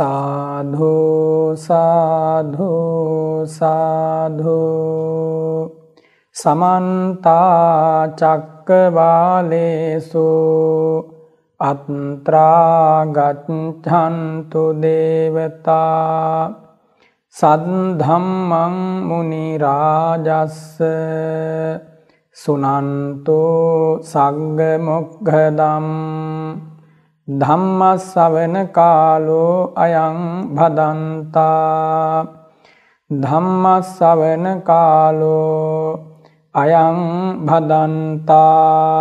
සාධෝ සාධෝ සාධෝ සමන්තා චක්කවාලේසු අත්ත්‍රාගච්ඡන්තු දේවතා සද්ධම්මං මුනිරාජස්ස සුනන්තෝ සංගමොක්ගදම් ධම්මස්සවන කාලෝ අයං භදන්තා ධම්මස්සවන කාලෝ අයං භදන්තා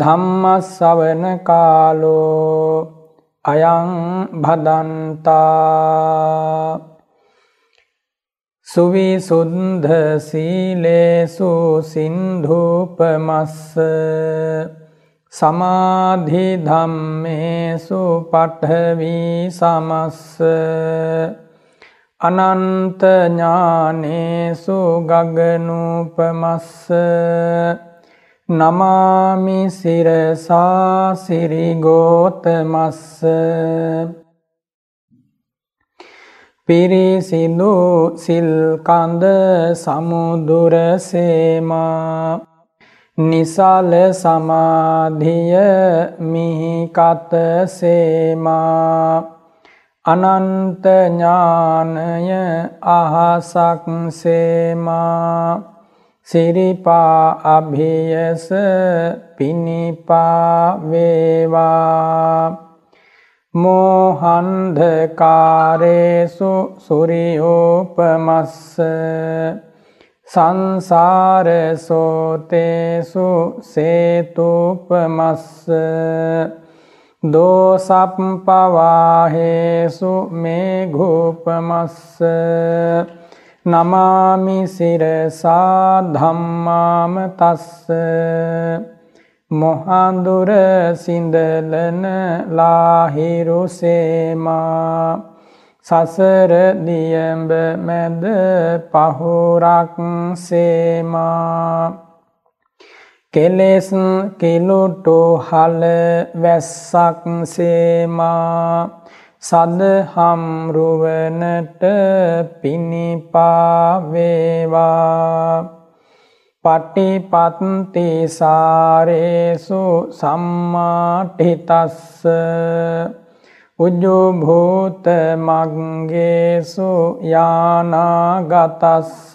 ධම්මස්සවන කාලෝ අයං භදන්තා සුවිසුද්ධ සීලේසු සින්ධූපමස්ස සමාධි ධම්මේසු පඨවි සමස්ස අනන්ත ඥානේසු ගගනූපමස්ස නමාමි සිරසා සිරිගෝතමස්ස පිරිසිදු සිල්කඳ සමුදුරසේමා නිසල සමාධිය මිහිකත සේමා අනන්ත ඥානය අහසක් සේමා සිරිපා අභියස පිණිපා වේවා මෝහන්ධකාරේසු සුරියෝපමස්ස සංසාරසෝතේසු සේතුපමස්ස දෝසප්පවාහේසු මේ ගෝපමස්ස නමාමිසිරසා ධම්මාම තස්ස මොහන්දුර සිින්දලන ලාහිරුසේමා සසර නියඹ මැද පහුරක් සේමා කෙලෙස් කෙලොටු හල වැස්සක් සේමා සදහම් රුවනට පිණිපාවේවා පටිපත්ති සාරේසු සම්මාටිතස්ස උජුභූත මග්ගේසු යානාගතස්ස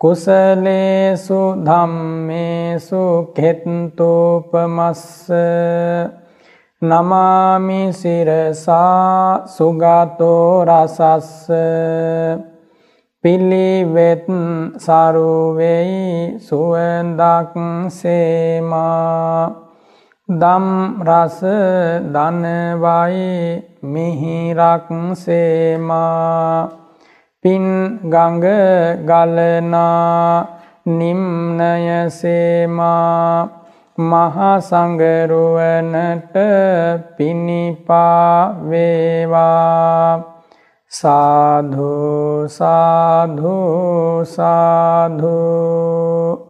කුසලේසු ධම්මේසු කෙත්තෝපමස්ස නමාමි සිරසා සුගතෝ රසස්ස පිළිවෙත් සරුවෙයි සුවඳක් සේමා දම් රස දනවයි මිහිරක් සේමා පින් ගඟ ගලනා නිම්නය සේමා මහසඟරුවනට පිණිපාවේවා සාධු සාධු සාධූ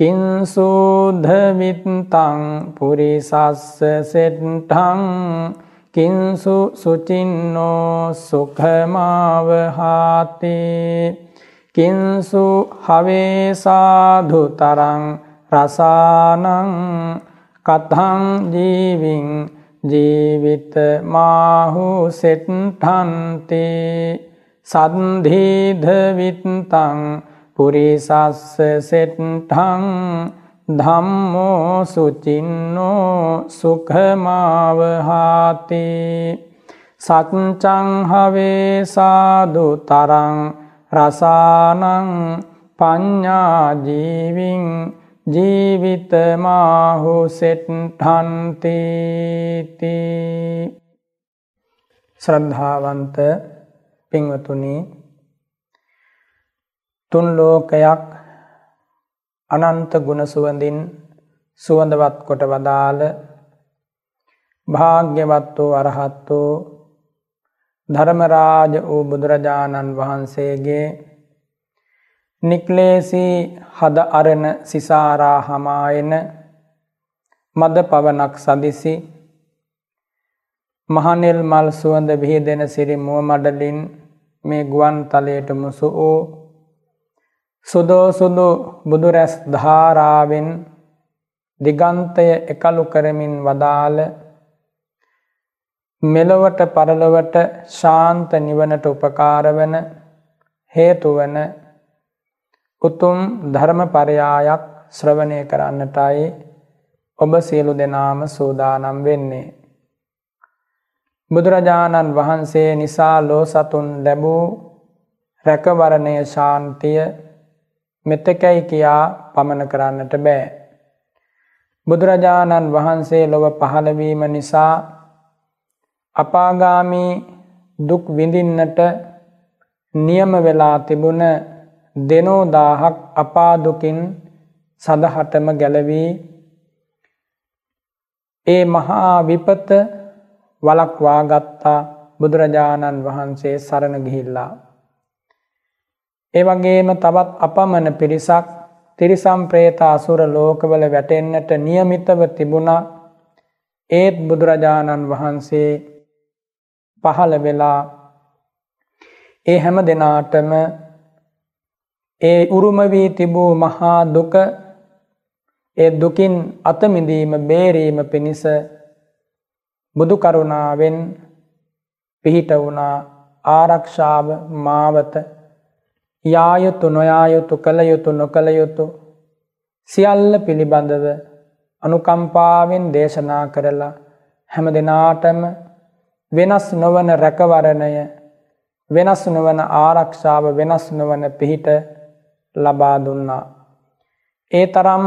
කින්සුද්ධමිත්තං පුරිසස්ස සෙට්ටං කින්සු සුචින්නෝ සුඛමාවහාති කින්සු හවේසාධුතරං රසානං කතං ජීවින් ජීවිත මාහු සෙට්ටන්ති සන්ධීධවිත්තං පුරිසස්ස සෙට්ටං ධම්මෝ සුචින්නෝ සුඛමාවහාති සත්චංහවේ සාදු තරං රසානං ප්ඥාජීවිං ජීවිතමාහු සෙට්ටන්තීති ශ්‍රද්ධාවන්ත පින්වතුනී තුන් ලෝකයක් අනන්ත ගුණ සුවඳින් සුවඳවත් කොට වදාළ භාග්‍යවත් වූ අරහත් වූ ධර්මරාජ වූ බුදුරජාණන් වහන්සේගේ නික්ලේසී හද අරණ සිසාරා හමායන මද පවනක් සදිසි මහනෙල් මල් සුවඳ බිහි දෙන සිරි මුව මඩලින් මේ ගුවන් තලයට මුසු වූ සුදෝසුදු බුදුරැස් ධාරාවෙන් දිගන්තය එකලු කරමින් වදාළ මෙලොවට පරලොවට ශාන්ත නිවනට උපකාරවන හේතුවන උතුම් ධර්මපරයායක් ශ්‍රවණය කරන්නටයි ඔබ සියලු දෙනාම සූදානම් වෙන්නේ. බුදුරජාණන් වහන්සේ නිසා ලෝ සතුන් ලැබූ රැකවරණය ශාන්තිය මෙතකැයි කියා පමණ කරන්නට බෑ. බුදුරජාණන් වහන්සේ ලොව පහළවීම නිසා අපාගාමී දුක් විඳින්නට නියම වෙලා තිබුණ දෙනෝ දාහක් අපාදුකින් සඳහටම ගැලවී ඒ මහා විපත වලක්වා ගත්තා බුදුරජාණන් වහන්සේ සරණ ගිහිල්ලා ඒ වගේම තවත් අපමණ පිරිසක් තිරිසම් ප්‍රේත අසුර ලෝකවල වැටෙන්නට નિયમિતව තිබුණා. ඒත් බුදුරජාණන් වහන්සේ පහළ වෙලා ඒ හැම දිනාටම ඒ උරුම වී තිබූ මහා දුක ඒ දුකින් අත මිදීම බේරීම පිණිස බුදු කරුණාවෙන් පිහිට වුණා ආරක්ෂාව මාවත යායුතු නොයායුතු කළ යුතු නොකළ යුතු සියල්ල පිළිබඳව අනුකම්පාවෙන් දේශනා කරලා හැම දෙනාටම වෙනස් නොවන රැකවරණය වෙනස් නොවන ආරක්ෂාව වෙනස් නොවන පිහිට ලබා දුන්නා. ඒ තරම්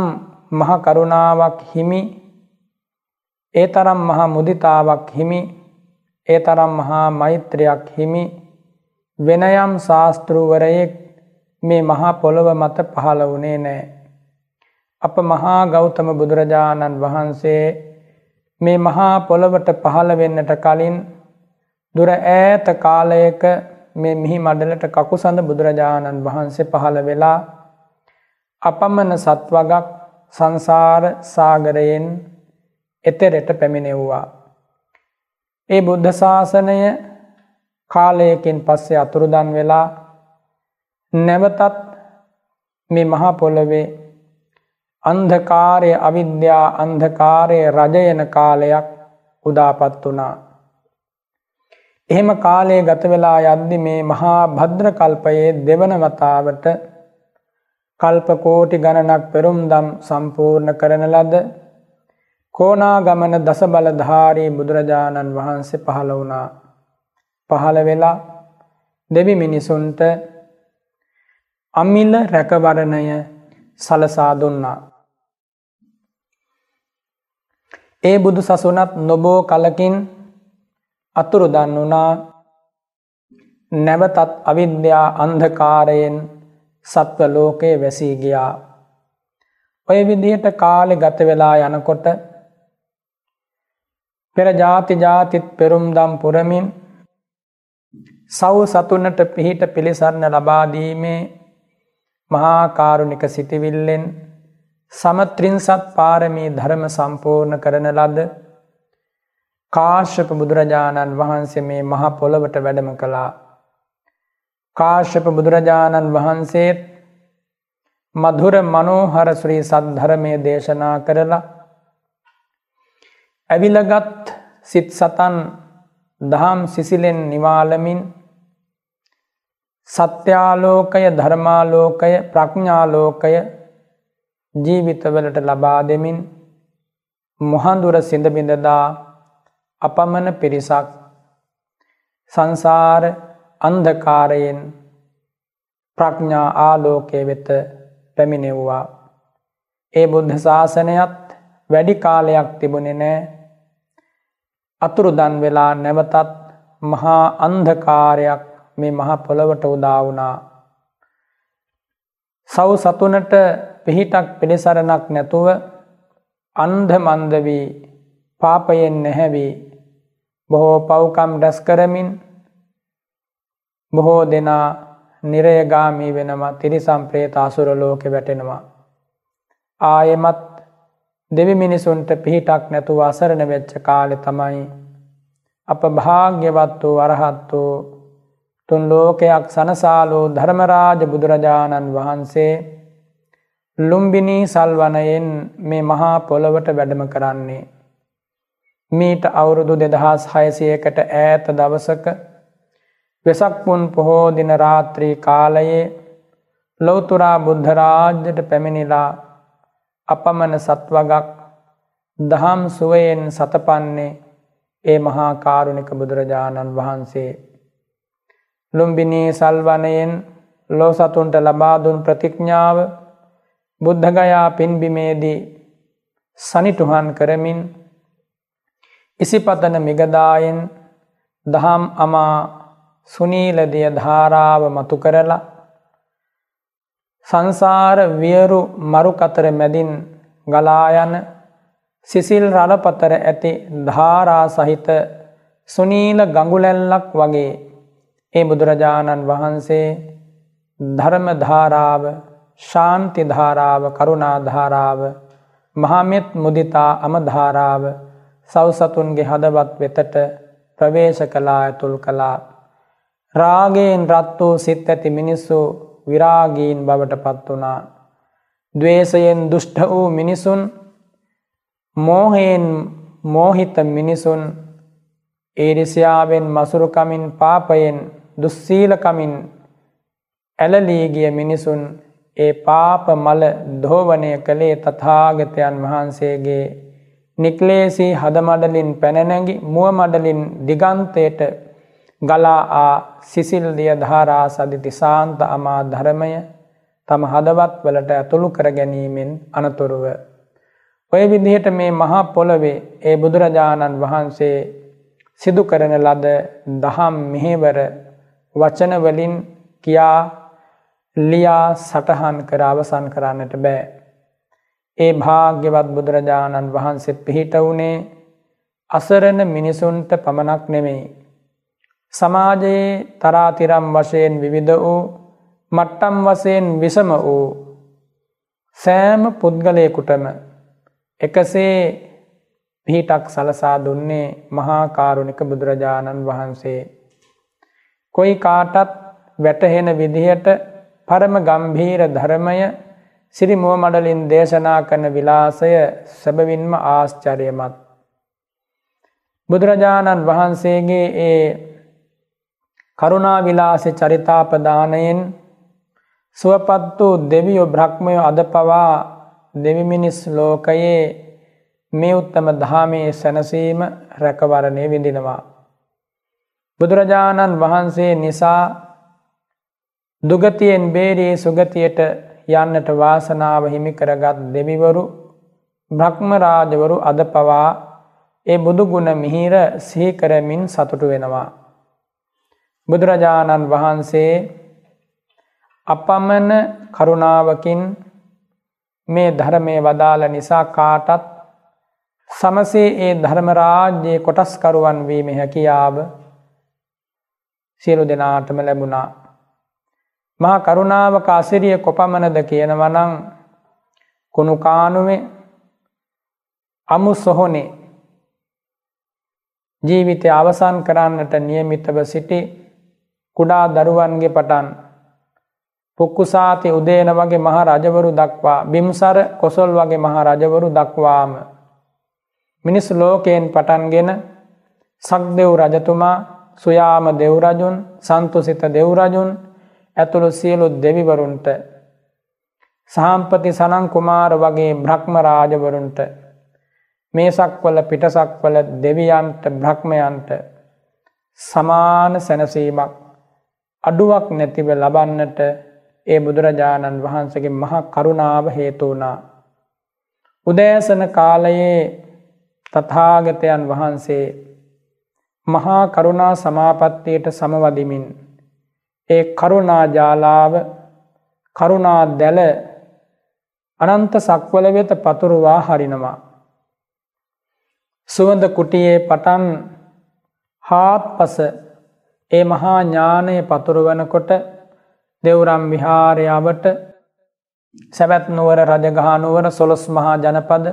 මහකරුණාවක් හිමි ඒ තරම් මහා මුදිතාවක් හිමි ඒ තරම් මහා මෛත්‍රයක් හිමි වෙනයම් ශාස්තෘවරයෙක් මේ මහා පොළොව මත පහළ වුණේ නෑ. අප මහා ගෞතම බුදුරජාණන් වහන්සේ මේ මහා පොළොවට පහළ වෙන්නට කලින් දුර ඈත කාලයක මේ මිහි මඩලට කකු සඳ බුදුරජාණන් වහන්සේ පහළ වෙලා අපමන සත්වගක් සංසාර සාගරයෙන් එතෙරෙට පැමිණෙව්වා. ඒ බුද්ධ ශාසනය කාලයකින් පස්සේ අතුරුදන් වෙලා නැවතත් මේ මහපොළවේ අන්ධකාරය අවිද්‍යා අන්ධකාරය රජයන කාලයක් උදාපත් වනා. එහෙම කාලයේ ගතවෙලා යද්දි මේ මහා භද්‍ර කල්පයේ දෙවන වතාවට කල්පකෝටි ගණනක් පෙරුම් දම් සම්පූර්ණ කරන ලද කෝනාගමන දස බලධාරී බුදුරජාණන් වහන්සේ පහළ වුණා පහළ වෙලා දෙවි මිනිසුන්ට අමිල රැකවරණය සලසා දුන්නා. ඒ බුදු සසුනත් නොබෝ කලකින් අතුරුදන් වුණා නැවතත් අවිද්‍යා අන්ධකාරයෙන් සත්ව ලෝකයේ වැසී ගියා. ඔය විදිහට කාලෙ ගත වෙලා යනකොට පෙර ජාති ජාතිත් පෙරුම්දම් පුරමින් සව් සතුන්නට පිහිට පිළිසරණ ලබාදීමේ මහාකාරුණික සිටිවිල්ලෙන් සමත්‍රින්සත් පාරමී ධර්ම සම්පූර්ණ කරන ලද කාශ්‍යප බුදුරජාණන් වහන්සේ මේ මහ පොළොවට වැඩම කළා. කාශ්‍යප බුදුරජාණන් වහන්සේත් මధుර මනෝහර ශ්‍රී සද්ධර්මය දේශනා කරලා ඇවිලගත් සිත් සතන් දහම් සිසිලෙන් නිවාලමින් සත්‍යාලෝකය ධර්මාලෝකය ප්‍රඥාලෝකය ජීවිතවලට ලබා දෙමින් මොහන්දුර සිඳබිඳදා අපමණ පිරිසක් සංසාර අන්ධකාරයෙන් ප්‍රඥා ආලෝකය වෙත පැමිණෙව්වා. ඒ බුද්ධ ශාසනයත් වැඩි කාලයක් තිබුණෙ නෑ අතුරුදන් වෙලා නැවතත් මහා අන්ධකාරයක් මේ මහා පොළවට උදා වුණා. සව් සතුනට පිහිටක් පිළිසරණක් නැතුව අන්ධ මන්ද වී පාපයෙන් නැහැවී බොහෝ පව්කම් රැස් කරමින් බොහෝ දෙනා නිරයගාමී වෙනවා තිරිසම් ප්‍රේත අසුර ලෝකෙ වැටෙනවා. ආයෙමත් දෙවි මිනිසුන්ට පිහිටක් නැතුව අසරණ වෙච්ච කාලෙ තමයි අප භාග්‍යවත් වූ අරහත් වූ තුන් ලෝකයක් සනසාලෝ ධර්මරාජ බුදුරජාණන් වහන්සේ ලුම්බිනී සල්වනයෙන් මේ මහා පොළොවට වැඩම කරන්නේ. මීට අවුරුදු දෙදහස් හයසයකට ඈත දවසක වෙසක්පුන් පොහෝදින රාත්‍රී කාලයේ ලොවතුරා බුද්ධරාජ්‍යට පැමිණිලා අපමන සත්වගක් දහම් සුවයෙන් සතපන්නේ ඒ මහා කාරුණික බුදුරජාණන් වහන්සේ ලුම්බිනී සල්වනයෙන් ලෝසතුන්ට ලබාදුන් ප්‍රතිඥ්ඥාව බුද්ධගයා පින්බිමේදී සනිටුහන් කරමින් ඉසිපතන මිගදායෙන් දහම් අමා සුනීලදිය ධාරාව මතු කරලා සංසාර වියරු මරුකතර මැදින් ගලායන සිසිල් රලපතර ඇති ධාරා සහිත සුනීල ගඟුලැල්ලක් වගේ ඒ බුදුරජාණන් වහන්සේ ධර්මධාරාව ශාන්තිධාරාව කරුණාධාරාව මහමෙත් මුදිතා අමධාරාව සවසතුන්ගේ හදවත් වෙතට ප්‍රවේශ කලා ඇතුල් කලා. රාගයෙන් රත් වූ සිත් ඇති මිනිස්සු විරාගීන් බවට පත් වුණා. දවේශයෙන් දුෂ්ට වූ මිනිසුන් මෝහයෙන් මෝහිත මිනිසුන් ඒරිසියාවෙන් මසුරුකමින් පාපයෙන් දුස්සීලකමින් ඇලලීගිය මිනිසුන් ඒ පාප මල දෝවනය කළේ තථාගතයන් වහන්සේගේ නික්ලේසි හදමඩලින් පැනනැගි මුව මඩලින් දිගන්තයට ගලා ආ සිසිල්දිය ධාරා සදිති සාන්ත අමා ධරමය තම හදවත් වලට ඇතුළු කර ගැනීමෙන් අනතුරුව. ඔය විදිහට මේ මහා පොළවේ ඒ බුදුරජාණන් වහන්සේ සිදු කරන ලද දහම් මෙහෙවර වචන වලින් කියා ලියා සටහන් කර අවසන් කරන්නට බෑ. ඒ භාග්‍යවත් බුදුරජාණන් වහන්සේ පිහිට වුණේ අසරණ මිනිසුන්ට පමණක් නෙමෙයි. සමාජයේ තරාතිරම් වශයෙන් විවිධ වූ මට්ටම් වසයෙන් විසම වූ සෑම පුද්ගලයකුටම එකසේ පිහිටක් සලසා දුන්නේ මහාකාරුණික බුදුරජාණන් වහන්සේ කොයි කාටත් වැටහෙන විදිහට පරම ගම්භීර ධර්මය සිරිමුව මඩලින් දේශනා කරන විලාසය සැබවින්ම ආශ්චර්යමත්. බුදුරජාණන් වහන්සේගේ ඒ කරුණා විලාස චරිතාපදානයෙන් සුවපත් වූ දෙවියෝ බ්‍රහ්මයෝ අද පවා දෙවිමිනිස් ලෝකයේ මේ උත්තම ධාමයේ සැනසීම රැකවරණය විඳිනවා. බුදුරජාණන් වහන්සේ නිසා දුගතියෙන් බේරී සුගතියට යන්නට වාසනාව හිමිකරගත් දෙවිවරු බ්‍රහ්මරාජවරු අද පවා ඒ බුදුගුණ මිහිර සහිකරමින් සතුටු වෙනවා. බුදුරජාණන් වහන්සේ අපමණ කරුණාවකින් මේ ධර්මය වදාළ නිසා කාටත් සමසේ ඒ ධර්මරාජ්‍යයේ කොටස්කරුවන් වීම හැකියාව සියලු දෙනාටම ලැබුණා. මහා කරුණාවක අසිරිය කොපමණද කියනවනං කුණුකානුවේ අමු සොහොනේ ජීවිතය අවසන් කරන්නට නියමිතව සිටි කුඩා දරුවන්ගේ පටන් පුක්කුසාති උදේන වගේ මහ රජවරු දක්වා බිම්සර කොසොල් වගේ මහ රජවරු දක්වාම මිනිස් ලෝකයෙන් පටන්ගෙන සක්දෙව් රජතුමා සුයාම දෙව්රජුන් සන්තුසිත දෙව්රජුන් ඇතුළු සියලු දෙවිවරුන්ට සහම්පති සනං කුමාර වගේ බ්‍රහ්ම රාජවරුන්ට මේසක්වල පිටසක්වල දෙවියන්ට බ්‍රහ්මයන්ට සමාන සැනසීමක් අඩුවක් නැතිව ලබන්නට ඒ බුදුරජාණන් වහන්සගේ මහා කරුණාව හේතුවනා. උදෑසන කාලයේ තථාගතයන් වහන්සේ මහා කරුණා සමාපත්තියට සමවදිමින් ඒ කරුණාජාලාව කරුණා දැල අනන්ත සක්වල වෙත පතුරුවා හරිනවා. සුවඳ කුටියේ පටන් හාත් පස ඒ මහා ඥානය පතුරුවනකොට දෙවරම් විහාරයාවට සැවැත් නුවර රජගහනුවර සොළොස් මහා ජනපද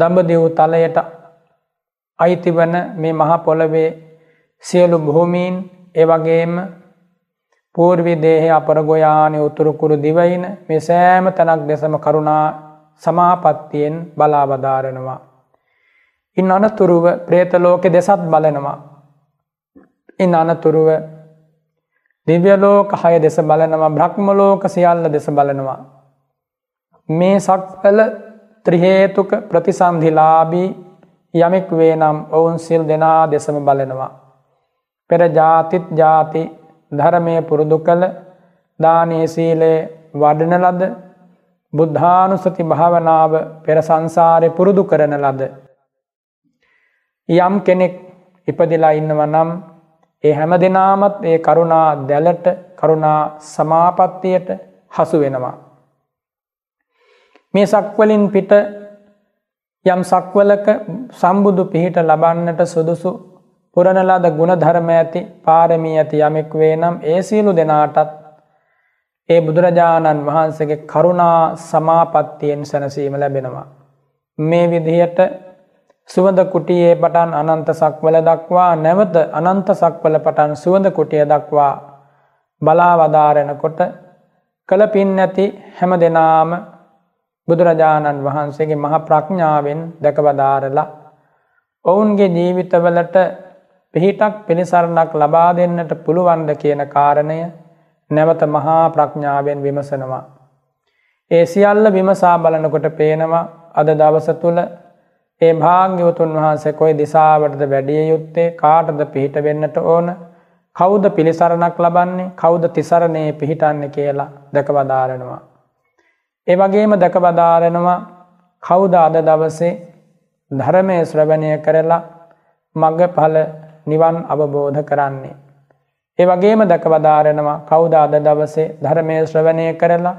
දඹදිව් තලයට අයිති වන මේ මහා පොළවේ සියලු භූමීන් ඒවගේම පූර්වි දේහ අපරගොයානය උතුරුකුරු දිවයින මේ සෑම තැනක් දෙසම කරුණා සමාපත්තියෙන් බලාවධාරනවා. ඉන් අනතුරුව ප්‍රේතලෝකෙ දෙසත් බලනවා. ඉන් අනතුරුව දිව්‍යලෝක හය දෙස බලනවා බ්‍රහ්මලෝක සියල්ල දෙස බලනවා. මේ සක්වල ත්‍රිහේතුක ප්‍රතිසන්ධිලාබී යමෙක් වේ නම් ඔවුන් සිල් දෙනා දෙසම බලනවා. පෙර ජාතිත් ජාති ධරමය පුරුදු කළ දානය සීලේ වඩන ලද බුද්ධානුසති භාවනාව පෙර සංසාරය පුරුදු කරන ලද. යම් කෙනෙක් ඉපදිලා ඉන්නව නම් ඒ හැම දෙනාමත් ඒ කරුණා දැලට කරුණා සමාපත්තියට හසු වෙනවා. මේ සක්වලින් පිට යම් සක්වලක සම්බුදු පිහිට ලබන්නට සුදුසු පුරණලාද ගුණ ධර්ම ඇති පාරමී ඇති යමෙක් වේ නම් ඒ සියලු දෙනාටත් ඒ බුදුරජාණන් වහන්සේගේ කරුණා සමාපත්තියෙන් සැනසීම ලැබෙනවා. මේ විදිහයට සුවඳ කුටියේ පටන් අනන්ත සක්වල දක්වා නැවත අනන්ත සක්වල පටන් සුවඳ කුටිය දක්වා බලාවදාරෙනකොට කළ පින් නැති හැම දෙනාම බුදුරජාණන් වහන්සේගේ මහ ප්‍රඥාවෙන් දැකවදාරලා ඔවුන්ගේ ජීවිතවලට පිහිටක් පිළිසරණක් ලබා දෙන්නට පුළුවන්ද කියන කාරණය නැවත මහා ප්‍රඥාවෙන් විමසනවා. ඒ සියල්ල විමසා බලනකොට පේනවා අද දවස තුළ ඒ භාග්‍යවතුන් වහන්සේ කොයි දිසාවටද වැඩිය යුත්තේ කාටද පිහිට වෙන්නට ඕන කෞද පිළිසරණක් ලබන්නේ කෞද තිසරණයේ පිහිටන්න කියලා දැකවදාරනවා. එවගේම දැකබදාරෙනවා කවුද අද දවසේ ධරමය ශ්‍රවණය කරලා මග පල නිවන් අවබෝධ කරන්නේ. ඒවගේම දැකවදාරෙනවා කවුද අද දවසේ ධරමය ශ්‍රවණය කරලා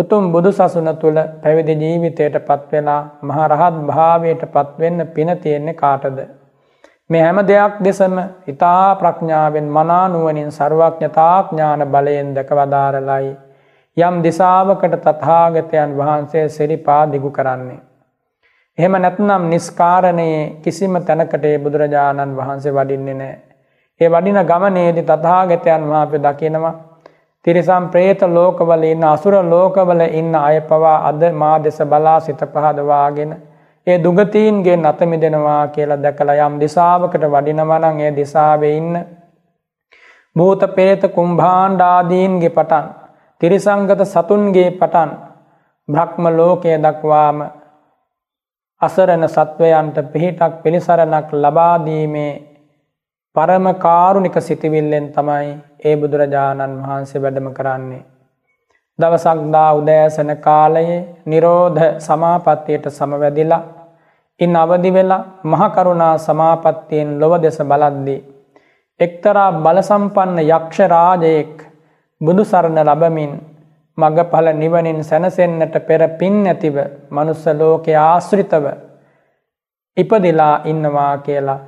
උතුම් බුදු සසුන තුළ පැවිදි ජීවිතයට පත්වෙලා මහරහත් භාවයට පත්වෙන්න පින තියෙන්නේ කාටද. මේ හැම දෙයක් දෙසම ඉතා ප්‍රඥාවෙන් මනානුවනින් සර්වඥතාඥාන බලයෙන් දැකවදාරලයි යම් දිසාවකට තතාගතයන් වහන්සේ සිරිපා දිගු කරන්නේ. එහෙම නැත්නම් නිස්කාරණයේ කිසිම තැනකටේ බුදුරජාණන් වහන්සේ වඩින්නේ නෑ. ඒ වඩින ගමනේදි තතාගතයන් වහපය දකිනවා තිරිසම් ප්‍රේත ලෝකවල ඉන්න අසුර ලෝකවල ඉන්න අය පවා අද මා දෙස බලා සිත පහදවාගෙන ඒ දුගතීන්ගේ නතමි දෙෙනවා කියලා දැකලා යම් දිසාවකට වඩිනවනං ඒ දිසාවේ ඉන්න භූත පේත කුම්භාණ්ඩාදීන්ගේ පටන් තිරිසංගත සතුන්ගේ පටන් බ්‍රහ්ම ලෝකය දක්වාම අසරණ සත්වයන්ට පිහිටක් පිළිසරණක් ලබාදීමේ පරම කාරුණික සිතිවිල්ලෙන් තමයි ඒ බුදුරජාණන් වහන්සේ වැඩම කරන්නේ. දවසක් දා උදෑසන කාලයේ නිරෝධ සමාපත්තියට සමවැදිලා ඉන් අවදි වෙලා මහකරුණා සමාපත්තියෙන් ලොව දෙස බලද්දී එක්තරා බලසම්පන්න යක්ෂ රාජයෙක් බුදුසරණ ලබමින් මඟඵල නිවනින් සැනසෙන්නට පෙර පින් නැතිව මනුස්ස ලෝකය ආශ්‍රිතව ඉපදිලා ඉන්නවා කියලා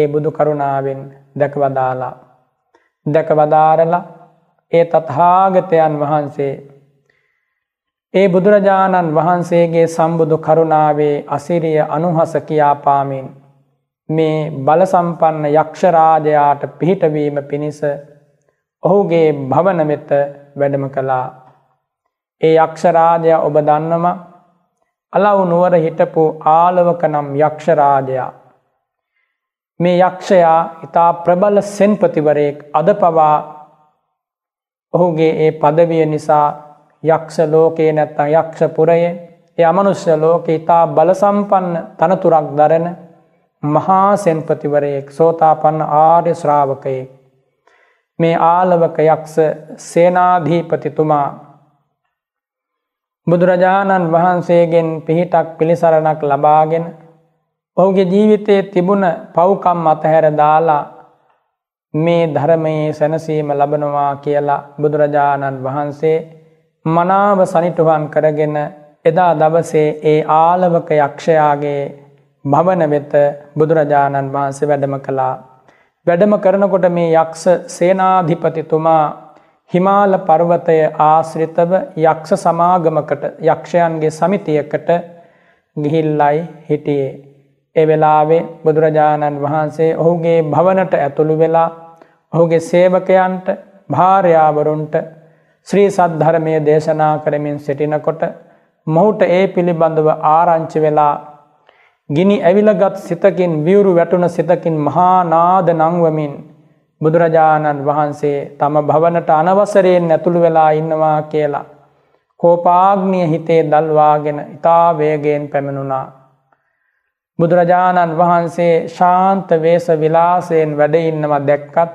ඒ බුදු කරුණාවෙන් දැකවදාලා. දැකවදාරලා ඒ තත්හාගතයන් වහන්සේ ඒ බුදුරජාණන් වහන්සේගේ සම්බුදු කරුණාවේ අසිරිය අනුහස කියාපාමින් මේ බලසම්පන්න යක්ෂරාජයාට පිහිටවීම පිණිස ඔහුගේ භවනවෙත වැඩම කළා. ඒ යක්ෂරාජය ඔබ දන්නම අලව් නුවර හිටපු ආලවක නම් යක්ෂරාජයා. මේ යක්ෂයා ඉතා ප්‍රබල සෙන්පතිවරයෙක් අද පවා ඔහුගේ ඒ පදවිය නිසා යක්ෂ ලෝකයේ නැත්තං යක්ෂ පුරය එය අමනුෂ්‍ය ලෝක ඉතා බලසම්පන්න තනතුරක් දරන මහා සෙන්පතිවරයෙක් සෝතා පන්න ආර්ය ශ්‍රාවකයෙක්. මේ ආලවක යක්ෂ සේනාධීපතිතුමා බුදුරජාණන් වහන්සේගෙන් පිහිටක් පිළිසරණක් ලබාගෙන ඔහුගේ ජීවිතයේ තිබුණ පව්කම් අතහැර දාලා මේ ධර්මයේ සැනසීම ලබනවා කියලා බුදුරජාණන් වහන්සේ මනාව සනිටුහන් කරගෙන එදා දවසේ ඒ ආලවක යක්ෂයාගේ භවන වෙත බුදුරජාණන් වහන්සේ වැඩම කළා වැඩම කරනකොට මේ යක්ෂ සේනාධිපතිතුමා හිමාල පර්වතය ආශ්‍රිතව යක්ෂ සමාගමකට යක්ෂයන්ගේ සමිතියකට ගිහිල්ලයි හිටියේ. ඒ වෙලාවේ බුදුරජාණන් වහන්සේ ඔහුගේ භවනට ඇතුළු වෙලා ඔහුගේ සේවකයන්ට භාර්යාවරුන්ට ශ්‍රී සද්ධරමය දේශනා කරමින් සිටිනකොට මොහුට ඒ පිළිබඳව ආරංචි වෙලා ගිනි ඇවිලගත් සිතකින් විවුරු වැටුන සිතකින් මහා නාද නංවමින් බුදුරජාණන් වහන්සේ තම භවනට අනවසරයෙන් ඇතුළු වෙලා ඉන්නවා කියලා. කෝපාග්නිය හිතේ දල්වාගෙන ඉතා වේගයෙන් පැමිණුණා. බුදුරජාණන් වහන්සේ ශාන්ත වේස විලාසයෙන් වැඩඉන්නවා දැක්කත්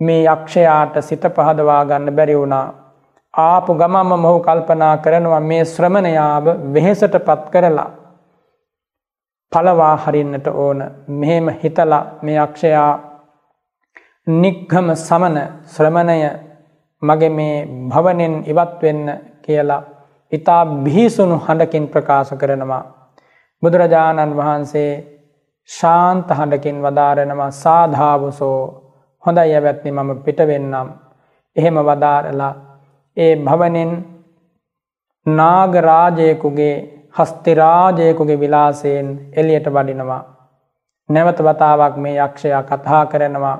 මේ යක්ෂයාට සිත පහදවා ගන්න බැරි වුණා. ආපු ගමම මොහු කල්පනා කරනවා මේ ශ්‍රමණයාව වෙහෙසට පත් කරලා පලවා හරින්නට ඕන මෙහෙම හිතලා මේ අක්ෂයා නික්හම සමන ශ්‍රමණය මගේ මේ භවනෙන් ඉවත්වෙන්න කියලා ඉතා බිහිසුණු හඬකින් ප්‍රකාශ කරනවා. බුදුරජාණන් වහන්සේ ශාන්ත හඬකින් වදාරෙනවා සාධාවසෝ හොඳයි ඇවැත්නි මම පිටවෙන්නම්. එහෙම වදාරලා ඒ භවනෙන් නාගරාජයකුගේ හස්තිරාජයකුගේ විලාසයෙන් එලියට වඩිනවා. නැවත වතාවක් මේ යක්ෂයා කතා කරනවා.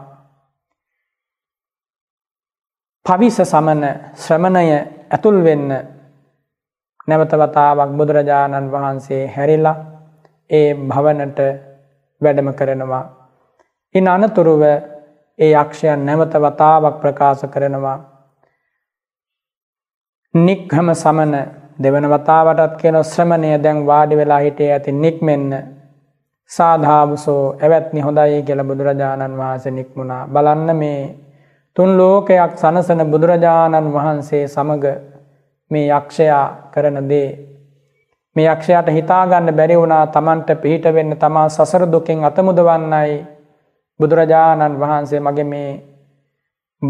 පවිස සමන ශ්‍රමණය ඇතුල්වෙන්න නැවතවතාවක් බුදුරජාණන් වහන්සේ හැරිලා ඒ භවනට වැඩම කරනවා. ඉන් අනතුරුව ඒ යක්ෂයන් නැවතවතාවක් ප්‍රකාශ කරනවා. නික්හම සමන දෙවන වතාවටත් කියන ශ්‍රමණය දැන් වාඩි වෙලා හිටේ ඇති නික්මෙන්න සාධාවසෝ ඇවැත්නි හොඳයි කියල බුදුරජාණන් වහන්සේ නික්මුණා බලන්න මේ තුන් ලෝකයක් සනසන බුදුරජාණන් වහන්සේ සමග මේ යක්ෂයා කරන දේ මේ යක්ෂයාට හිතාගන්න බැරි වුණා තමන්ට පිහිට වෙන්න තමා සසර දුකෙන් අතමුදවන්නයි බුදුරජාණන් වහන්සේ මගේ මේ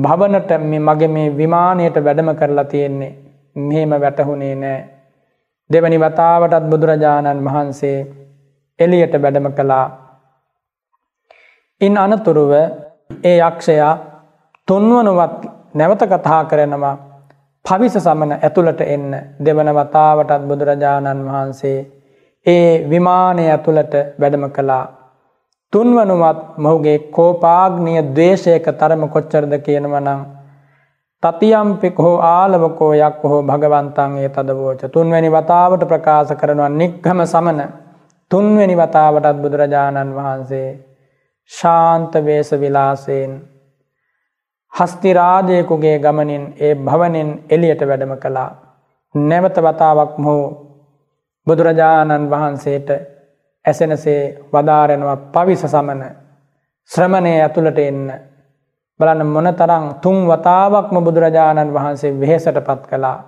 භවනට මේ මගේ මේ විමානයට වැඩම කරලා තියෙන්නේ මෙහෙම වැටහුණේ නෑ. දෙවැනි වතාවටත් බුදුරජාණන් වහන්සේ එලියට වැඩම කළා. ඉන් අනතුරුව ඒ යක්ෂයා තුන්වනුවත් නැවත කතා කරනවා පවිස සමන ඇතුළට එන්න දෙවන වතාවටත් බුදුරජාණන් වහන්සේ ඒ විමානය ඇතුළට වැඩම කළා. තුන්වනුවත් මොහුගේ කෝපාග්නිය දේශයක තරම කොච්චරද කියනවනම් තතියම්පිකෝ ආලවකෝ යක් හෝ භගවන්තන්ගේ තදවෝච තුන්වැනි වතාවට ප්‍රකාශ කරනවා නික්හම සමන තුන්වැනි වතාවටත් බුදුරජාණන් වහන්සේ ශාන්ත වේස විලාසයෙන් හස්තිරාජයකුගේ ගමනින් ඒ භවනින් එලියට වැඩම කළා නැවත වතාවක් හෝ බුදුරජාණන් වහන්සේට ඇසෙනසේ වදාරෙනවා පවිස සමන ශ්‍රමණය ඇතුළට එන්න බලන්න මොන තරං තුන් වතාවක්ම බුදුරජාණන් වහන්සේ වෙහෙසට පත් කළා.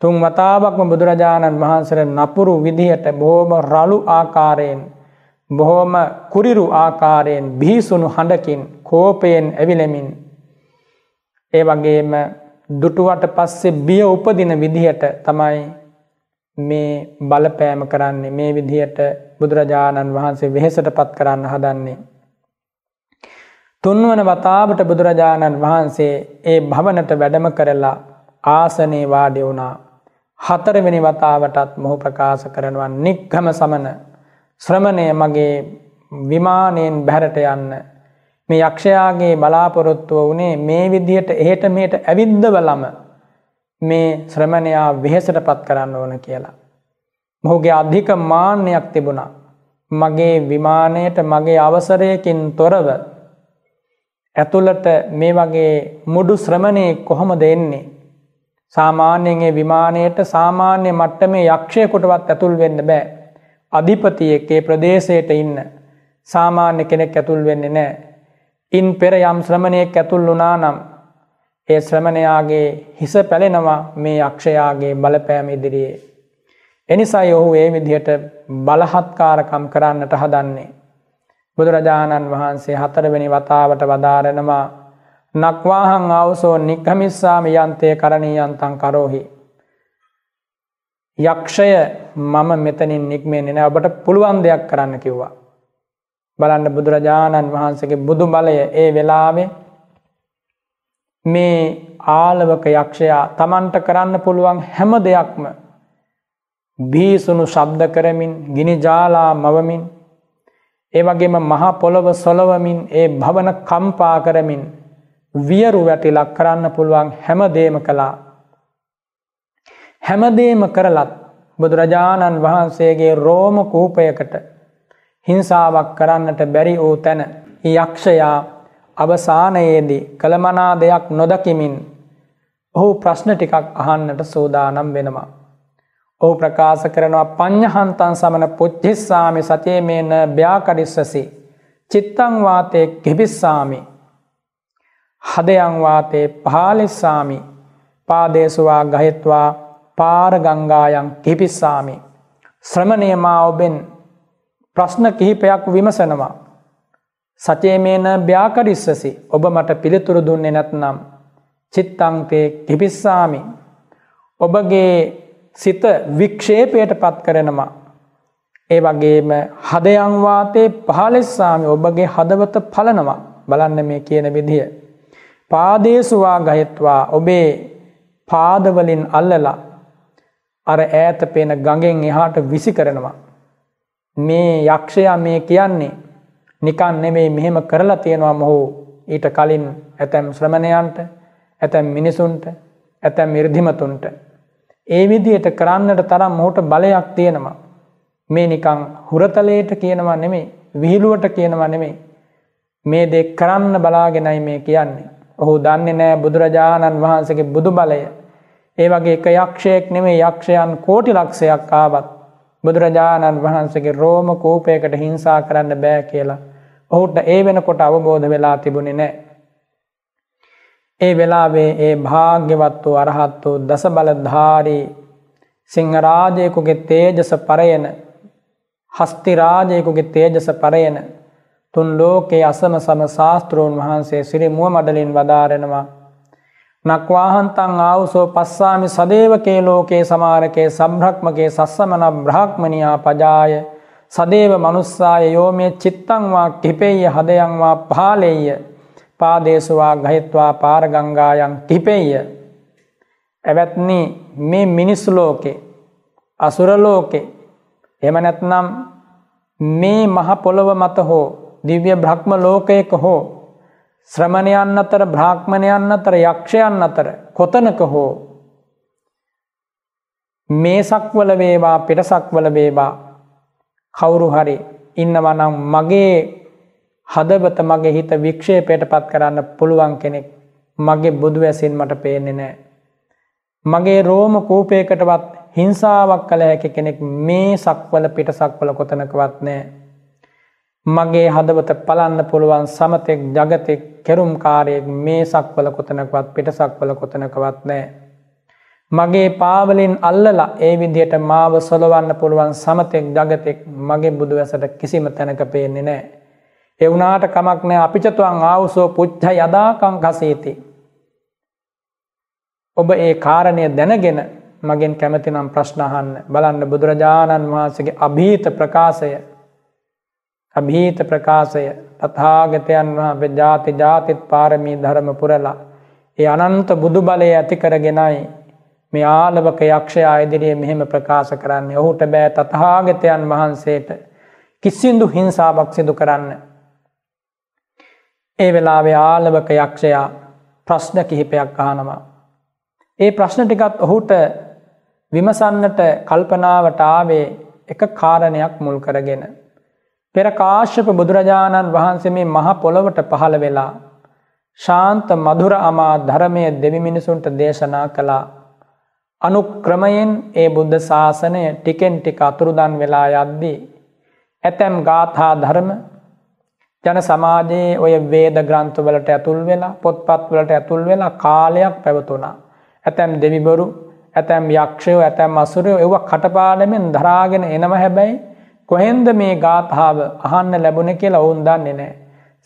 තුන් වතාවක්ම බුදුරජාණන් වහන්සර නපුරු විදිහට බොහෝම රලු ආකාරයෙන් බොහෝම කුරිරු ආකාරයෙන් බිහිසුණු හඬකින් කෝපයෙන් ඇවිලෙමින් ඒ වගේම දුටුවට පස්සේ බිය උපදින විදිහට තමයි මේ බලපෑම කරන්නේ මේ විදිහට බුදුරජාණන් වහන්සේ වෙහෙසට පත් කරන්න හදන්නේ තුන්වන වතාවට බුදුරජාණන් වහන්සේ ඒ භවනට වැඩම කරලා ආසනේ වාඩි වුණා. හතරවෙනි වතාවටත් මොහු ප්‍රකාශ කරනවා නික්ගම සමන ශ්‍රමණය මගේ විමානයෙන් බැහැරට යන්න. මේ යක්ෂයාගේ බලාපොරොත්තුව වනේ මේ විදිහට එහෙට මේට ඇවිද්දවලම මේ ශ්‍රමණයා වෙහෙසට පත් කරන්න ඕන කියලා. මොහුගේ අධික මාන්‍යයක් තිබුණා. මගේ විමානයට මගේ අවසරයකින් තොරව ඇතුළට මේ වගේ මුඩු ශ්‍රමණයේ කොහොමද එන්නේ. සාමාන්‍යයේ විමානයට සාමාන්‍ය මට්ටමේ යක්ෂයකොටවත් ඇතුල් වෙන්න බෑ. අධිපතියෙක් ඒ ප්‍රදේශයට ඉන්න සාමාන්‍ය කෙනෙක් ඇතුල් වෙන්නේ නෑ. ඉන් පෙර යම් ශ්‍රමණයෙක් ඇතුල් වුණා නම් ඒ ශ්‍රමණයාගේ හිස පැලෙනවා මේ යක්ෂයාගේ බලපෑම ඉදිරියේ. එනිසයි ඔහු ඒ විදිහට බලහත්කාරකම් කරන්නට හදන්නේ. බුදුරජාණන් වහන්සේ හතරවෙනි වතාවට වදාරෙනවා නක්වාහං අවසෝ නික්කමිස්සාමි යන්තය කරණී යන්තන් කරෝහි. යක්ෂය මම මෙතනින් නික්මේ නෙන ඔබට පුළුවන් දෙයක් කරන්න කිව්වා. බලන්න බුදුරජාණන් වහන්සගේ බුදු බලය ඒ වෙලාවේ මේ ආලවක යක්ෂයා තමන්ට කරන්න පුළුවන් හැම දෙයක්ම බීසුණු ශබ්ද කරමින් ගිනි ජාලා මවමින් ඒ වගේම මහා පොළොව සොලවමින් ඒ භවන කම්පා කරමින් වියරු වැටිලක් කරන්න පුළුවන් හැමදේම කළා. හැමදේම කරලත් බුදුරජාණන් වහන්සේගේ රෝම කූපයකට හිංසාවක් කරන්නට බැරි වූ තැන යක්ෂයා අවසානයේදී කළමනා දෙයක් නොදකිමින් ඔහු ප්‍රශ්න ටිකක් අහන්නට සූදානම් වෙනවා. ඔහු ප්‍රකාශ කරනවා පඤ්ඥහන්තන් සමන පුච්චිස්සාමි සතිය මේන භ්‍යාකඩිස්සසි. චිත්තංවාතය කිබිස්සාමි. හදයංවාතේ පාලිස්සාමි පාදේශවා ගහිත්වා පාරගංගායන් කිපිස්සාමි. ශ්‍රමණයමා ඔබෙන් ප්‍රශ්න කිහිපයක් විමසනවා. සචේමේන භ්‍යාකඩිස්සසි ඔබ මට පිළිතුරු දුන්නේ නැත්නම්. චිත්තංතේ කිපිස්සාමි. ඔබගේ සිත වික්ෂේපයට පත් කරනවා. ඒ වගේම හදයංවාතේ පහලෙස්සාමි ඔබගේ හදවත පලනවා බලන්න මේ කියන විදිහ. පාදේසුවා ගහිත්වා ඔබේ පාදවලින් අල්ලලා අර ඈත පෙන ගඟෙන් එහාට විසි කරනවා. මේ යක්ෂයා මේ කියන්නේ නිකන් නෙමෙයි මෙහෙම කරලා තියෙනවා මොහු ඊට කලින් ඇතැම් ශ්‍රමණයන්ට ඇතැම් මිනිසුන්ට ඇතැම් ඉර්ධිමතුන්ට ඒ විදියට කරන්නට තරම් මොහුට බලයක් තියෙනවා. මේ නිකං හුරතලයට කියනවා නෙමේ විහිළුවට කියනවා නෙමේ. මේ දෙ කරන්න බලාගෙනයි මේ කියන්නේ. ඔහු දන්නේ නෑ බුදුරජාණන් වහන්සගේ බුදු බලය. ඒ වගේ එක යක්ෂයෙක් නෙමේ යක්ෂයන් කෝටි ලක්ෂයක් ආවත්. බුදුරජාණන් වහන්සගේ රෝම කෝපයකට හිංසා කරන්න බෑ කියලා. ඔහුට ඒ වෙනකොට අවබෝධ වෙලා තිබුණේ නෑ. ඒ වෙලාවේ ඒ භාග්‍යවත් වූ අරහත් වූ දස බලධාරී සිංහරාජයෙකුගේ තේජස පරයන හස්තිරාජයෙකුගේ තේජස පරයන තුන් ලෝකයේ අසම සම ශාස්තෘූන් වහන්සේ සිරි මුව මඩලින් වදාරෙනවා. නක්වාහන්තං ආවුසෝ පස්සාමි සදේවකේ ලෝකයේ සමාරකයේ සම්්‍රක්්මගේ සස්සමන බ්‍රහක්්මණයා පජාය සදේව මනුස්සාය යෝමේ චිත්තංවා කිපෙය හදයංවා පාලෙය පාදේශවා ගහිත්වා පාරගංගායන් තිපෙය. ඇවැත්නි මේ මිනිස්සු ලෝකේ අසුරලෝකේ එමනැත්නම් මේ මහ පොළොව මත හෝ දිව්‍ය බ්‍රහ්ම ලෝකයක හෝ ශ්‍රමණයන් අතර බ්‍රාහ්මණයන් අතර යක්ෂයන් අතර කොතනක හෝ මේසක්වල වේවා පිටසක්වල වේවා කවුරු හරි ඉන්නවනම් මගේ හදවත මගේ හිත වික්ෂේපයට පත් කරන්න පුළුවන් කෙනෙක් මගේ බුදු ඇසින් මට පේන්නේ නෑ. මගේ රෝම කූපයකටවත් හිංසාවක් කළ හැකි කෙනෙක් මේ සක්වල පිට සක්වල කොතනකවත් නෑ. මගේ හදවත පලන්න පුළුවන් සමතෙක් ජගතෙක් කෙරුම්කාරයෙක් මේ සක්වල කොතනකවත් පිට සක්වල කොතනකවත් නෑ. මගේ පාවලින් අල්ලලා ඒ විදියට මාව සොලවන්න පුළුවන් සමතෙක් ජගතෙක් මගේ බුදු ඇසට කිසිම තැනක පේන්නේ නෑ. එවුනාට කමක් නෑ අපිචතුවන් ආවුසෝ පුච්ච යදාකං කසේති. ඔබ ඒ කාරණය දැනගෙන මගෙන් කැමතිනම් ප්‍රශ්නහන්න බලන්න බුදුරජාණන් වහන්සගේ අභීත ප්‍රකාශය අභීත ප්‍රකාශය තතාගතයන් වහ ජාති ජාතිත් පාරමී ධරම පුරලා. ඒ අනන්ත බුදු බලය ඇති කරගෙනයි මේ ආලවක යක්ෂයා ඉදිරියේ මෙහෙම ප්‍රකාශ කරන්නේ ඔහුට බෑ තතාගතයන් වහන්සේට කිසිදු හිංසාවක් සිදු කරන්න ඒ වෙලාවේ ආලවක යක්ෂයා ප්‍රශ්න කිහිපයක් අහනවා. ඒ ප්‍රශ්න ටිකත් ඔහුට විමසන්නට කල්පනාවට ආවේ එක කාරණයක් මුල් කරගෙන. පෙර කාශ්‍යප බුදුරජාණන් වහන්සේ මේ මහ පොළොවට පහළ වෙලා ශාන්ත මధుර අමා ධර්මය දෙවි මිනිසුන්ට දේශනා කළා. අනුක්‍රමයෙන් ඒ බුද්ධ ශාසනය ටිකෙන් ටික අතුරුදන් වෙලා යද්දී ඇතැම් ගාථා ධර්ම ජන සමාජයේ ඔය වේද ග්‍රන්ථවලට ඇතුල් වෙලා පොත්පත් වලට ඇතුල් වෙලා කාලයක් පැවතුනා. ඇතැම් දෙවිබරු ඇතැම් යක්ෂයෝ ඇතැම් අසුරයෝ එව කටපාඩමෙන් දරාගෙන එනම හැබැයි කොහෙන්ද මේ ගාථාව අහන්න ලැබුණ කියලා ඔවුන් දන්නේ නෑ.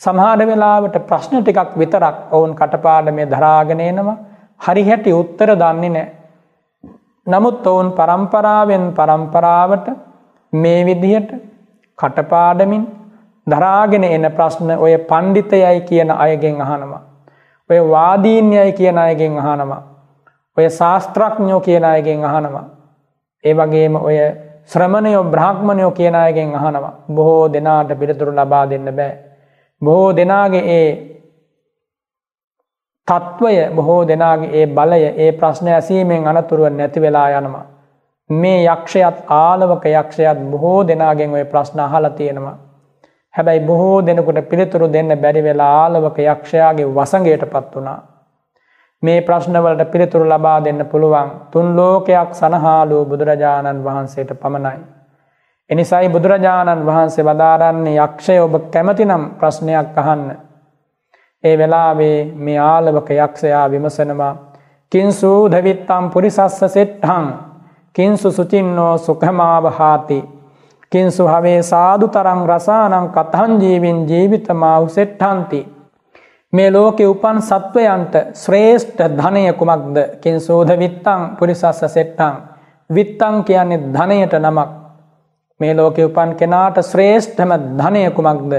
සමහර වෙලාවට ප්‍රශ්න ටිකක් විතරක් ඔවුන් කටපාඩ මේ දරාගෙන එනවා හරිහැටි උත්තර දන්නේ නෑ. නමුත් ඔවුන් පරම්පරාවෙන් පරම්පරාවට මේ විදිහට කටපාඩමින් දරාගෙන එන ප්‍රශ්න ඔය පණ්ඩිතයයි කියන අයගෙන් අහනවා. ඔය වාදීන්යයි කියන අයගෙන් අහනවා. ඔය ශාස්ත්‍රඥෝ කියන අයගෙන් අහනවා. ඒ වගේම ඔය ශ්‍රමණයෝ බ්‍රහ්මණයෝ කියන අයගෙන් අහනවා. බොහෝ දෙනාට පිළිතුරු ලබා දෙන්න බෑ. බොහෝ දෙනාගේ ඒ තත්ත්වය බොහෝ දෙනාගේ ඒ බලය ඒ ප්‍රශ්න ඇසීමෙන් අනතුරුව නැති වෙලා යනවා. මේ යක්ෂයත් ආලවක යක්ෂයත් බොහෝ දෙනාගෙන් ඔය ප්‍රශ්න අහලා තියෙනවා. හැබැයි බොහෝ දෙනකුට පිළිතුරු දෙන්න බැරි වෙලා ආලවක යක්ෂයාගේ වසගේට පත් වුණා. මේ ප්‍රශ්නවලට පිළිතුරු ලබා දෙන්න පුළුවන් තුන් ලෝකයක් සනහාලූ බුදුරජාණන් වහන්සේට පමණයි. එනිසයි බුදුරජාණන් වහන්සේ වදාරන්නේ යක්ෂය ඔබ කැමතිනම් ප්‍රශ්නයක් අහන්න. ඒ වෙලාවේ මේ ආලවක යක්ෂයා විමසනවා කින්සූ දවිත්තම් පුරිසස්ස සෙට්හං කින්සු සුචින්නෝ සුකමාව හාතිී. කින්සු හවේ සාදු තරං රසානං කතහන් ජීවින් ජීවිත මව් සෙට්ටන්ති. මේ ලෝකෙ උපන් සත්වයන්ට ශ්‍රේෂ්ඨ ධනය කුමක්ද කින් සෝධ විත්තං පුරිසස්ස සෙට්ටං විත්තං කියන්නේ ධනයට නමක්. මේ ලෝකෙ උපන් කෙනාට ශ්‍රේෂ්ඨම ධනය කුමක්ද.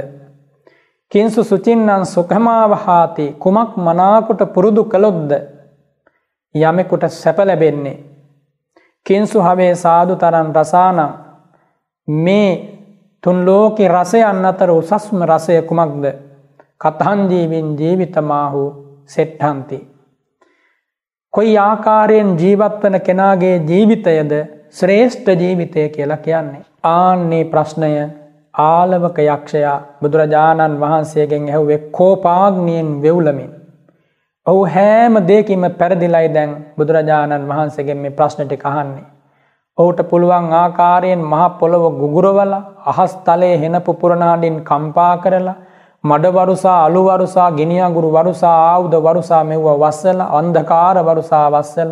කින්සු සුචින්නන් සුකමාවහාති කුමක් මනාකුට පුරුදු කළොද්ද යමෙකුට සැප ලැබෙන්නේ. කින්සු හවේ සාදු තරන් රසානම් මේ තුන් ලෝකෙ රසයන් අතර උසස්ම රසය කුමක්ද කතන්ජීවින් ජීවිතමාහු සෙට්ටන්ති. කොයි ආකාරයෙන් ජීවත්වන කෙනාගේ ජීවිතයද ශ්‍රේෂ්ඨ ජීවිතය කියලා කියන්නේ. ආන්නේ ප්‍රශ්නය ආලවක යක්ෂයා බුදුරජාණන් වහන්සේගෙන් ඇහුවේ කෝපාග්නියෙන් වෙව්ලමින්. ඔහු හෑම දෙකිම පැරදිලයි දැන් බුදුරජාණන් වහන්සේගෙන් මේ ප්‍රශ්නටි කහන්නේ. ඔහුට පුළුවන් ආකාරයෙන් මහ පොළොව ගුගුරවල අහස් තලයේ හෙන පුපුරනාඩින් කම්පා කරලා මඩවරුසා අලුවරුසා ගිනියගුරු වරුසා ආවුද වරුසා මෙව්ව වස්සල අන්ධකාර වරුසා වස්සල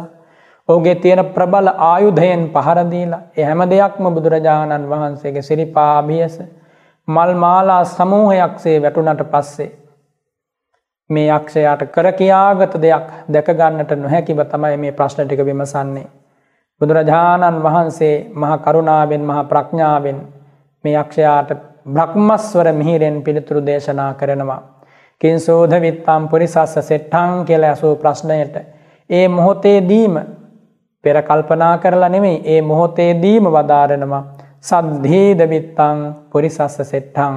ඔහුගේ තියෙන ප්‍රබල ආයුධයෙන් පහර දීලා ඒ හැම දෙයක්ම බුදුරජාණන් වහන්සේගේ සිරිපා අභියස මල් මාලා සමූහයක්සේ වැටුණට පස්සේ මේ යක්ෂයාට කර කියාගත දෙයක් දැක ගන්නට නොහැකිව තමයි මේ ප්‍රශ්න ටික විමසන්නේ බුදුරජාණන් වහන්සේ මහා කරුණාවෙන් මහා ප්‍රඥාවෙන් මේ යක්ෂයාට බ්‍රහ්මස්වර මිහිරෙන් පිළිතුරු දේශනා කරනවා. කින්සෝධ විත්තම් පුරිසස්ස සෙට්ටං කියලා ඇසූ ප්‍රශ්නයට ඒ මොහොතේදීම පෙර කල්පනා කරලා නෙමෙයි ඒ මොහොතේදීම වදාරනවා සද්ධීද විත්තං පුරිසස්ස සෙට්ටං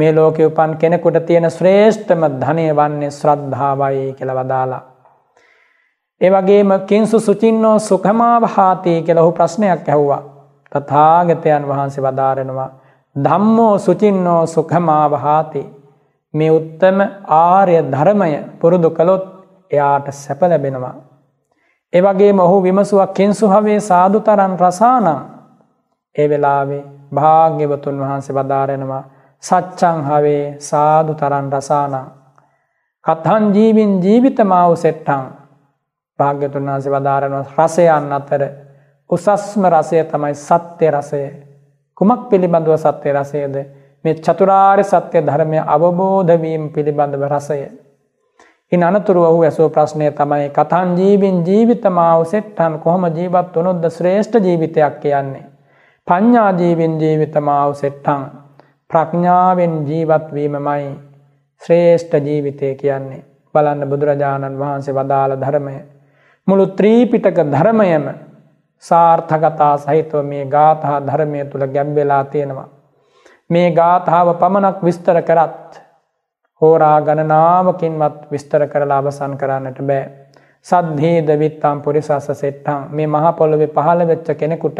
මේ ලෝකේ උපන් කෙනෙකුට තියෙන ශ්‍රේෂ්ඨම ධනය වන්නේ ශ්‍රද්ධාවයි කියලා වදාලා ඒවගේම කින්සු සුචින්නෝ සුකමාවහාතී කෙලොහු ප්‍රශ්නයක් ඇැව්වා. තතාගතයන් වහන්සේ වදාරෙනවා. දම්මෝ සුචින්නෝ සුකමාවහාති. මේ උත්තම ආරය ධර්මය පුරුදු කළොත් එයාට සැපලැබෙනවා. ඒවගේ මොහු විමසුවක් කින්සුහවේ සාදු තරන් රසානම් ඒ වෙලාවේ භාග්‍යවතුන් වහන්සේ වදාරෙනවා සච්චං හවේ සාදු තරන් රසානම්. කත්හන් ජීවින් ජීවිතමාව සෙට්ටං භාග්‍යතුන් වහන්සේ වදාරනව රසයන් අතර උසස්ම රසය තමයි සත්‍ය රසය. කුමක් පිළිබඳව සත්‍ය රසයද මේ චතුරාර් සත්‍ය ධර්මය අවබෝධවීම් පිළිබඳව රසය. ඉන් අනතුරුව ඔහු ඇසෝ ප්‍රශ්නය තමයි කතන් ජීවින් ජීවිතමාව සෙට්ටන් කොහොම ජීවත් වනොද්ද ශ්‍රේෂ්ඨ ජීවිතයක් කියන්නේ. පඤ්ඥා ජීවින් ජීවිතමාව සෙට්ටන් ප්‍රඥාවෙන් ජීවත්වීමමයි ශ්‍රේෂ්ඨ ජීවිතය කියන්නේ. බලන්න බුදුරජාණන් වහන්සේ වදාළ ධර්මය මුළු ත්‍රීපිටක ධර්මයම සාර්ථකතා සහිතව මේ ගාථහා ධර්මය තුළ ගැම්බෙලා තියෙනවා. මේ ගාථාව පමණක් විස්තර කරත් හෝරා ගණනාවකින්වත් විස්තර කරලා අවසන් කරන්නට බෑ. සද්ධේද විත්තාම් පුරිසස සෙට්ටම් මේ මහපොළොවෙ පහළ වෙච්ච කෙනෙකුට.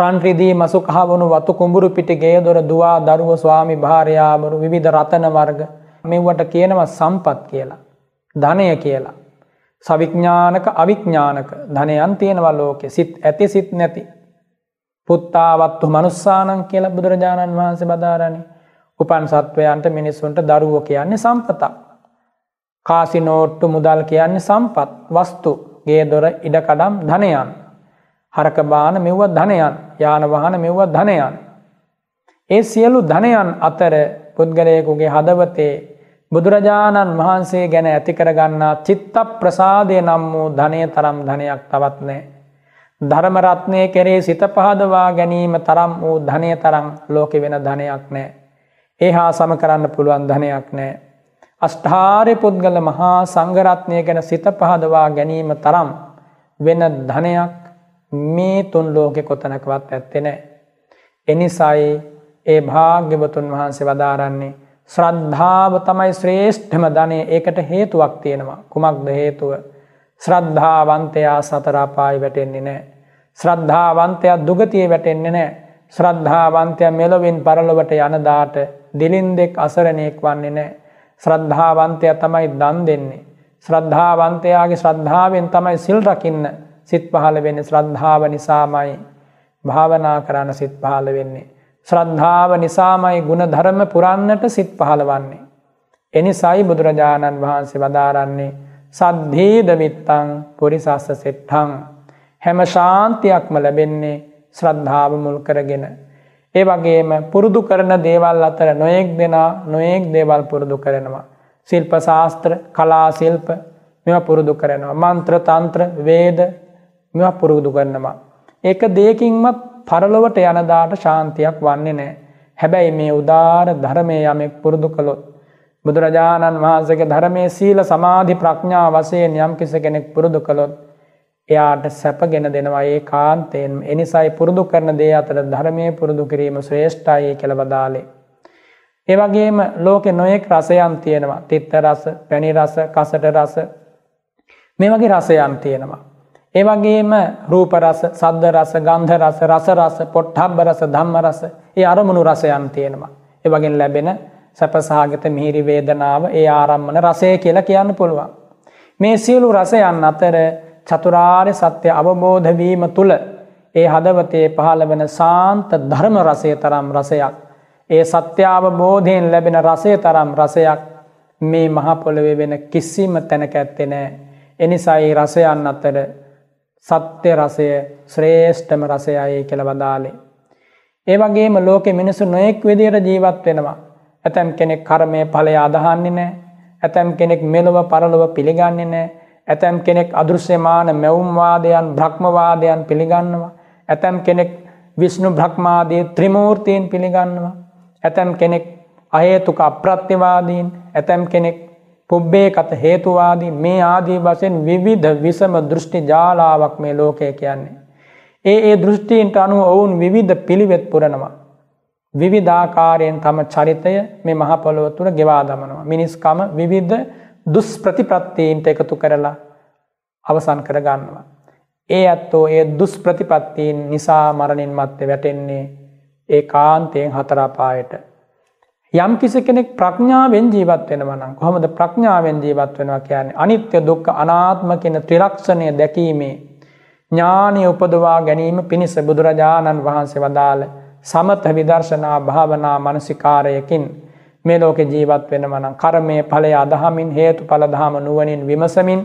රන්රිදී මසුකහවනු වතු කුඹුරු පිටිගේ දොර දවා දරුව ස්වාමි භාරයාමරු විධ රතන වර්ග මෙව්වට කියනවා සම්පත් කියලා. ධනය කියලා. සවිඥානක අවිඥානක ධනයන් තියෙනවල් ලෝකෙ සිත් ඇති සිත් නැති. පුත්තාවත්තු මනුස්සානන් කියල බුදුරජාණන් වහන්සේ බදාරණ උපන් සත්වයන්ට මිනිස්සුන්ට දරුවෝ කියන්නේ සම්පතා. කාසිනෝට්ටු මුදල් කියන්නේ සම්පත් වස්තු ගේ දොර ඉඩකඩම් ධනයන්. හරකබාන මෙව්ව ධනයන් යානවහන මෙව්ව ධනයන්. ඒ සියලු ධනයන් අතර පුද්ගලයකුගේ හදවතේ බුදුරජාණන් වහන්සේ ගැන ඇති කරගන්නා චිත්ත ප්‍රසාදය නම් වූ ධනය තරම් ධනයක් තවත් නෑ. ධර්මරත්නය කෙරේ සිත පහදවා ගැනීම තරම් වූ ධනය තරම් ලෝක වෙන ධනයක් නෑ. ඒ හා සම කරන්න පුළුවන් ධනයක් නෑ. අෂ්ඨාරය පුද්ගල මහා සංගරත්නය ගැන සිත පහදවා ගැනීම තරම් වෙන ධනයක් මේ තුන් ලෝකෙ කොතනකවත් ඇත්තෙනෑ. එනිසයි ඒ භාග්‍යවතුන් වහන්සේ වදාරන්නේ ශ්‍රද්ධාව තමයි ශ්‍රේෂ්ඨම ධනය ඒකට හේතුවක් තියෙනවා කුමක්ද හේතුව ශ්‍රද්ධාවන්තයා සතරාපායි වැටෙන්නේ නෑ ශ්‍රද්ධාවන්තයා දුගතිය වැටෙන්නේ නෑ ශ්‍රද්ධාවන්තය මෙලොවින් පරලොවට යනදාට දිලින් දෙෙක් අසරණයෙක් වන්නේ නෑ ශ්‍රද්ධාවන්තය තමයි දන් දෙන්නේ ශ්‍රද්ධාවන්තයාගේ ශ්‍රද්ධාවෙන් තමයි සිල් රකින්න සිත් පහළ වෙන්න ශ්‍රද්ධාව නිසාමයි භාවනා කරන්න සිත් පහළ වෙන්නේ ශ්‍රද්ධාව නිසාමයි ගුණධරම පුරන්නට සිත් පහළවන්නේ. එනිසයි බුදුරජාණන් වහන්සේ වදාරන්නේ සද්ධීදමිත්තං පුරිසස්ස සෙට්ටං. හැම ශාන්තියක්ම ලැබෙන්නේ ශ්‍රද්ධාව මුල් කරගෙන. ඒ වගේම පුරුදු කරන දේවල් අතර නොයෙක් දෙනා නොයෙක් දේවල් පුරුදු කරනවා. සිල්ප ශාස්ත්‍ර කලා සිල්ප මෙ පුරුදු කරනවා. මන්ත්‍ර තන්ත්‍ර වේද මෙ පුරුදු කරනවා. ඒක දේකින්මත් පරලොවට යනදාට ශාන්තියක් වන්නේ නෑ. හැබැයි මේ උදාර ධරමය යමෙක් පුරුදු කළොත්. බුදුරජාණන් වහන්සගේ ධරමේ සීල සමාධි ප්‍රඥා වසයෙන් යම් කිස කෙනෙක් පුරුදු කළොත්. එයාට සැපගෙන දෙනවා ඒ කාන්තයෙන් එනිසයි පුරුදු කරන දේ අතර ධර්මය පුරුදු කිරීම ශ්‍රේෂ්ඨයි කෙළවදාලේ. ඒවගේම ලෝකෙ නොයෙක් රසයන් තියෙනවා තිත්ත රස පැණි රස කසට රස මේ වගේ රසයන් තියෙනවා. ඒ වගේම රූප රස, සද්ද රස, ගන්ධ රස, රස රස, පොට්ටබ්බ රස, ධම්ම රස, ඒ අරමුණු රසයන් තියෙනවා. ඒ වගේන් ලැබෙන සැපසහගත මිහිරි වේදනාව ඒ ආරම්මන රසය කියලා කියන්න පුළුවන්. මේ සියලු රසයන් අතර චතුරාර්ය සත්‍ය අවබෝධ වීම තුල ඒ හදවතේ පහළ වෙන සාන්ත ධර්ම රසය තරම් රසයක් ඒ සත්‍ය අවබෝධයෙන් ලැබෙන රසය තරම් රසයක් මේ මහ පොළවේ වෙන කිසිම තැනක ඇත්තේ නැහැ. එනිසා මේ රසයන් අතර සත්‍ය රසය ශ්‍රේෂ්ඨම රසයයේ කෙළබදාලේ. ඒ වගේම ලෝකෙ මිනිසු නොයෙක් විදියට ජීවත් වෙනවා. ඇතැම් කෙනෙක් කර්මය ඵලය අදහන්නේ නෑ. ඇතැම් කෙනෙක් මෙලොව පරලොව පිළිගන්නේ නෑ. ඇතැම් කෙනෙක් අදෘශ්‍යමාන මැවුම්වාදයන් බ්‍රහ්මවාදයන් පිළිගන්නවා. ඇතැම් කෙනෙක් විශ්ණු බ්‍රහ්මාදී ත්‍රිමූර්තයෙන් පිළිගන්නවා. ඇතැම් කෙනෙක් අයේතුක අප්‍රත්්‍යවාදීන් ඇතැම් කෙනෙක් පුබ්බේ කත හේතුවාදී මේ ආදී වශයෙන් විවිධ විසම දෘෂ්ටි ජාලාවක් මේ ලෝකය කියන්නේ. ඒ ඒ දෘෂ්ටීන්ට අනුව ඔවුන් විවිධ පිළිවෙත් පුරනවා. විවිධාකාරයෙන් තම චරිතය මේ මහපොළොව තුළ ගෙවා දමනවා. මිනිස්කම විවිධ දුස් ප්‍රතිපත්තීන්ට එකතු කරලා අවසන් කරගන්නවා. ඒ ඇත්තෝ ඒ දුස් ප්‍රතිපත්තීන් නිසා මරණින් මත්තේ වැටෙන්නේ ඒ කාන්තයෙන් හතරාපායට යම් කිසි කෙනෙක් ප්‍රඥාවෙන් ජීවත් වෙනවනම් කොහොමද ප්‍රඥාවෙන් ජීවත් වෙනවා කියන්නේ අනිත්‍ය දුක්ඛ අනාත්ම කියන ත්‍රිලක්ෂණය දැකීමේ ඥානය උපදවා ගැනීම පිණිස බුදුරජාණන් වහන්සේ වදාළ සමත විදර්ශනා භාවනා මානසිකාරයකින් මේ ලෝකේ ජීවත් වෙනවනම් කර්මයේ ඵලය අදහමින් හේතුඵල ධම නුවණින් විමසමින්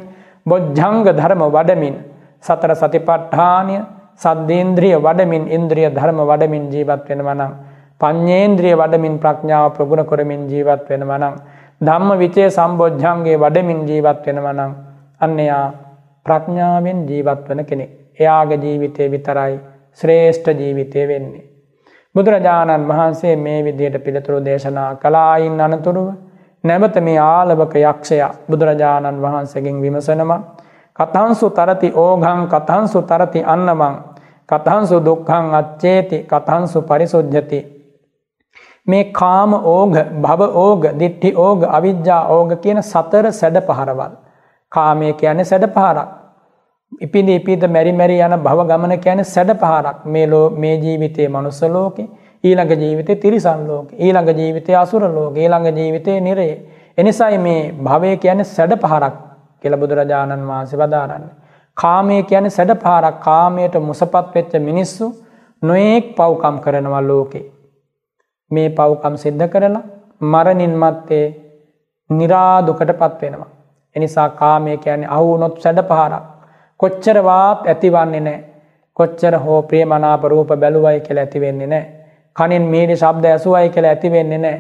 බොජ්ජංග ධර්ම වඩමින් සතර සතිපට්ඨානය සද්දේන්ද්‍රිය වඩමින් ඉන්ද්‍රිය ධර්ම වඩමින් ජීවත් වෙනවනම් පං්ඥේන්ද්‍රිය වඩමින් ප්‍රඥාව ප්‍රගුණ කරමින් ජීවත් වෙන වනං. ධම්ම විචේ සම්බෝජ්ජන්ගේ වඩමින් ජීවත් වෙන වනං. අන්නයා ප්‍රඥාවෙන් ජීවත් වන කෙනෙ. එයාග ජීවිතය විතරයි ශ්‍රේෂ්ඨ ජීවිතය වෙන්නේ. බුදුරජාණන් වහන්සේ මේ විදියට පිළිතුරු දේශනා කලායින් අනතුරුව නැමත මේ ආලවක යක්ෂයා බුදුරජාණන් වහන්සගෙන් විමසනම කතන්සු තරති ඕගං කතන්සු තරති අන්නමං කතන්සු දුක්හං අච්චේති කතන්සු පරිසුද්ජති මේ කාම ඕග භව ඕග දිට්ටි ඕග අවිද්‍යා ඕග කියන සතර සැඩ පහරවල්. කාමය කියන්නේ සැඩ පහරක්. ඉපිනි ඉපීද මැරි මැරි යන භව ගමන කියන්නේ සැඩ පහරක් මේලෝ මේ ජීවිතයේ මනුස්සලෝකෙ ඊළඟ ජීවිතය තිරිසන් ලෝක ඊළඟ ජීවිතය අසුර ලෝක ඊළඟ ජීවිතය නිරේ. එනිසයි මේ භවය කියන්නේ සැඩ පහරක් කියල බුදුරජාණන් වහන්සේ වදාරන්නේ. කාමය කියන්නේ සැඩ පහරක් කාමයට මුසපත් වෙච්ච මිනිස්සු නොයෙක් පව්කම් කරනවා ලෝකේ. මේ පව්කම් සිද්ධ කරලා මරණින් මත්තේ නිරාදුකට පත්වෙනවා. එනිසා කාමය කියන්නේ අවුනොත් සැඩ පහරක්. කොච්චරවාත් ඇතිවන්නේ නෑ. කොච්චර හෝ ප්‍රියමනාපරූප බැලුවයි කෙළ ඇතිවෙන්නේ නෑ. කනින් මීනි ශබ්ද ඇසුවයි කෙළ ඇතිවෙන්නේ නෑ.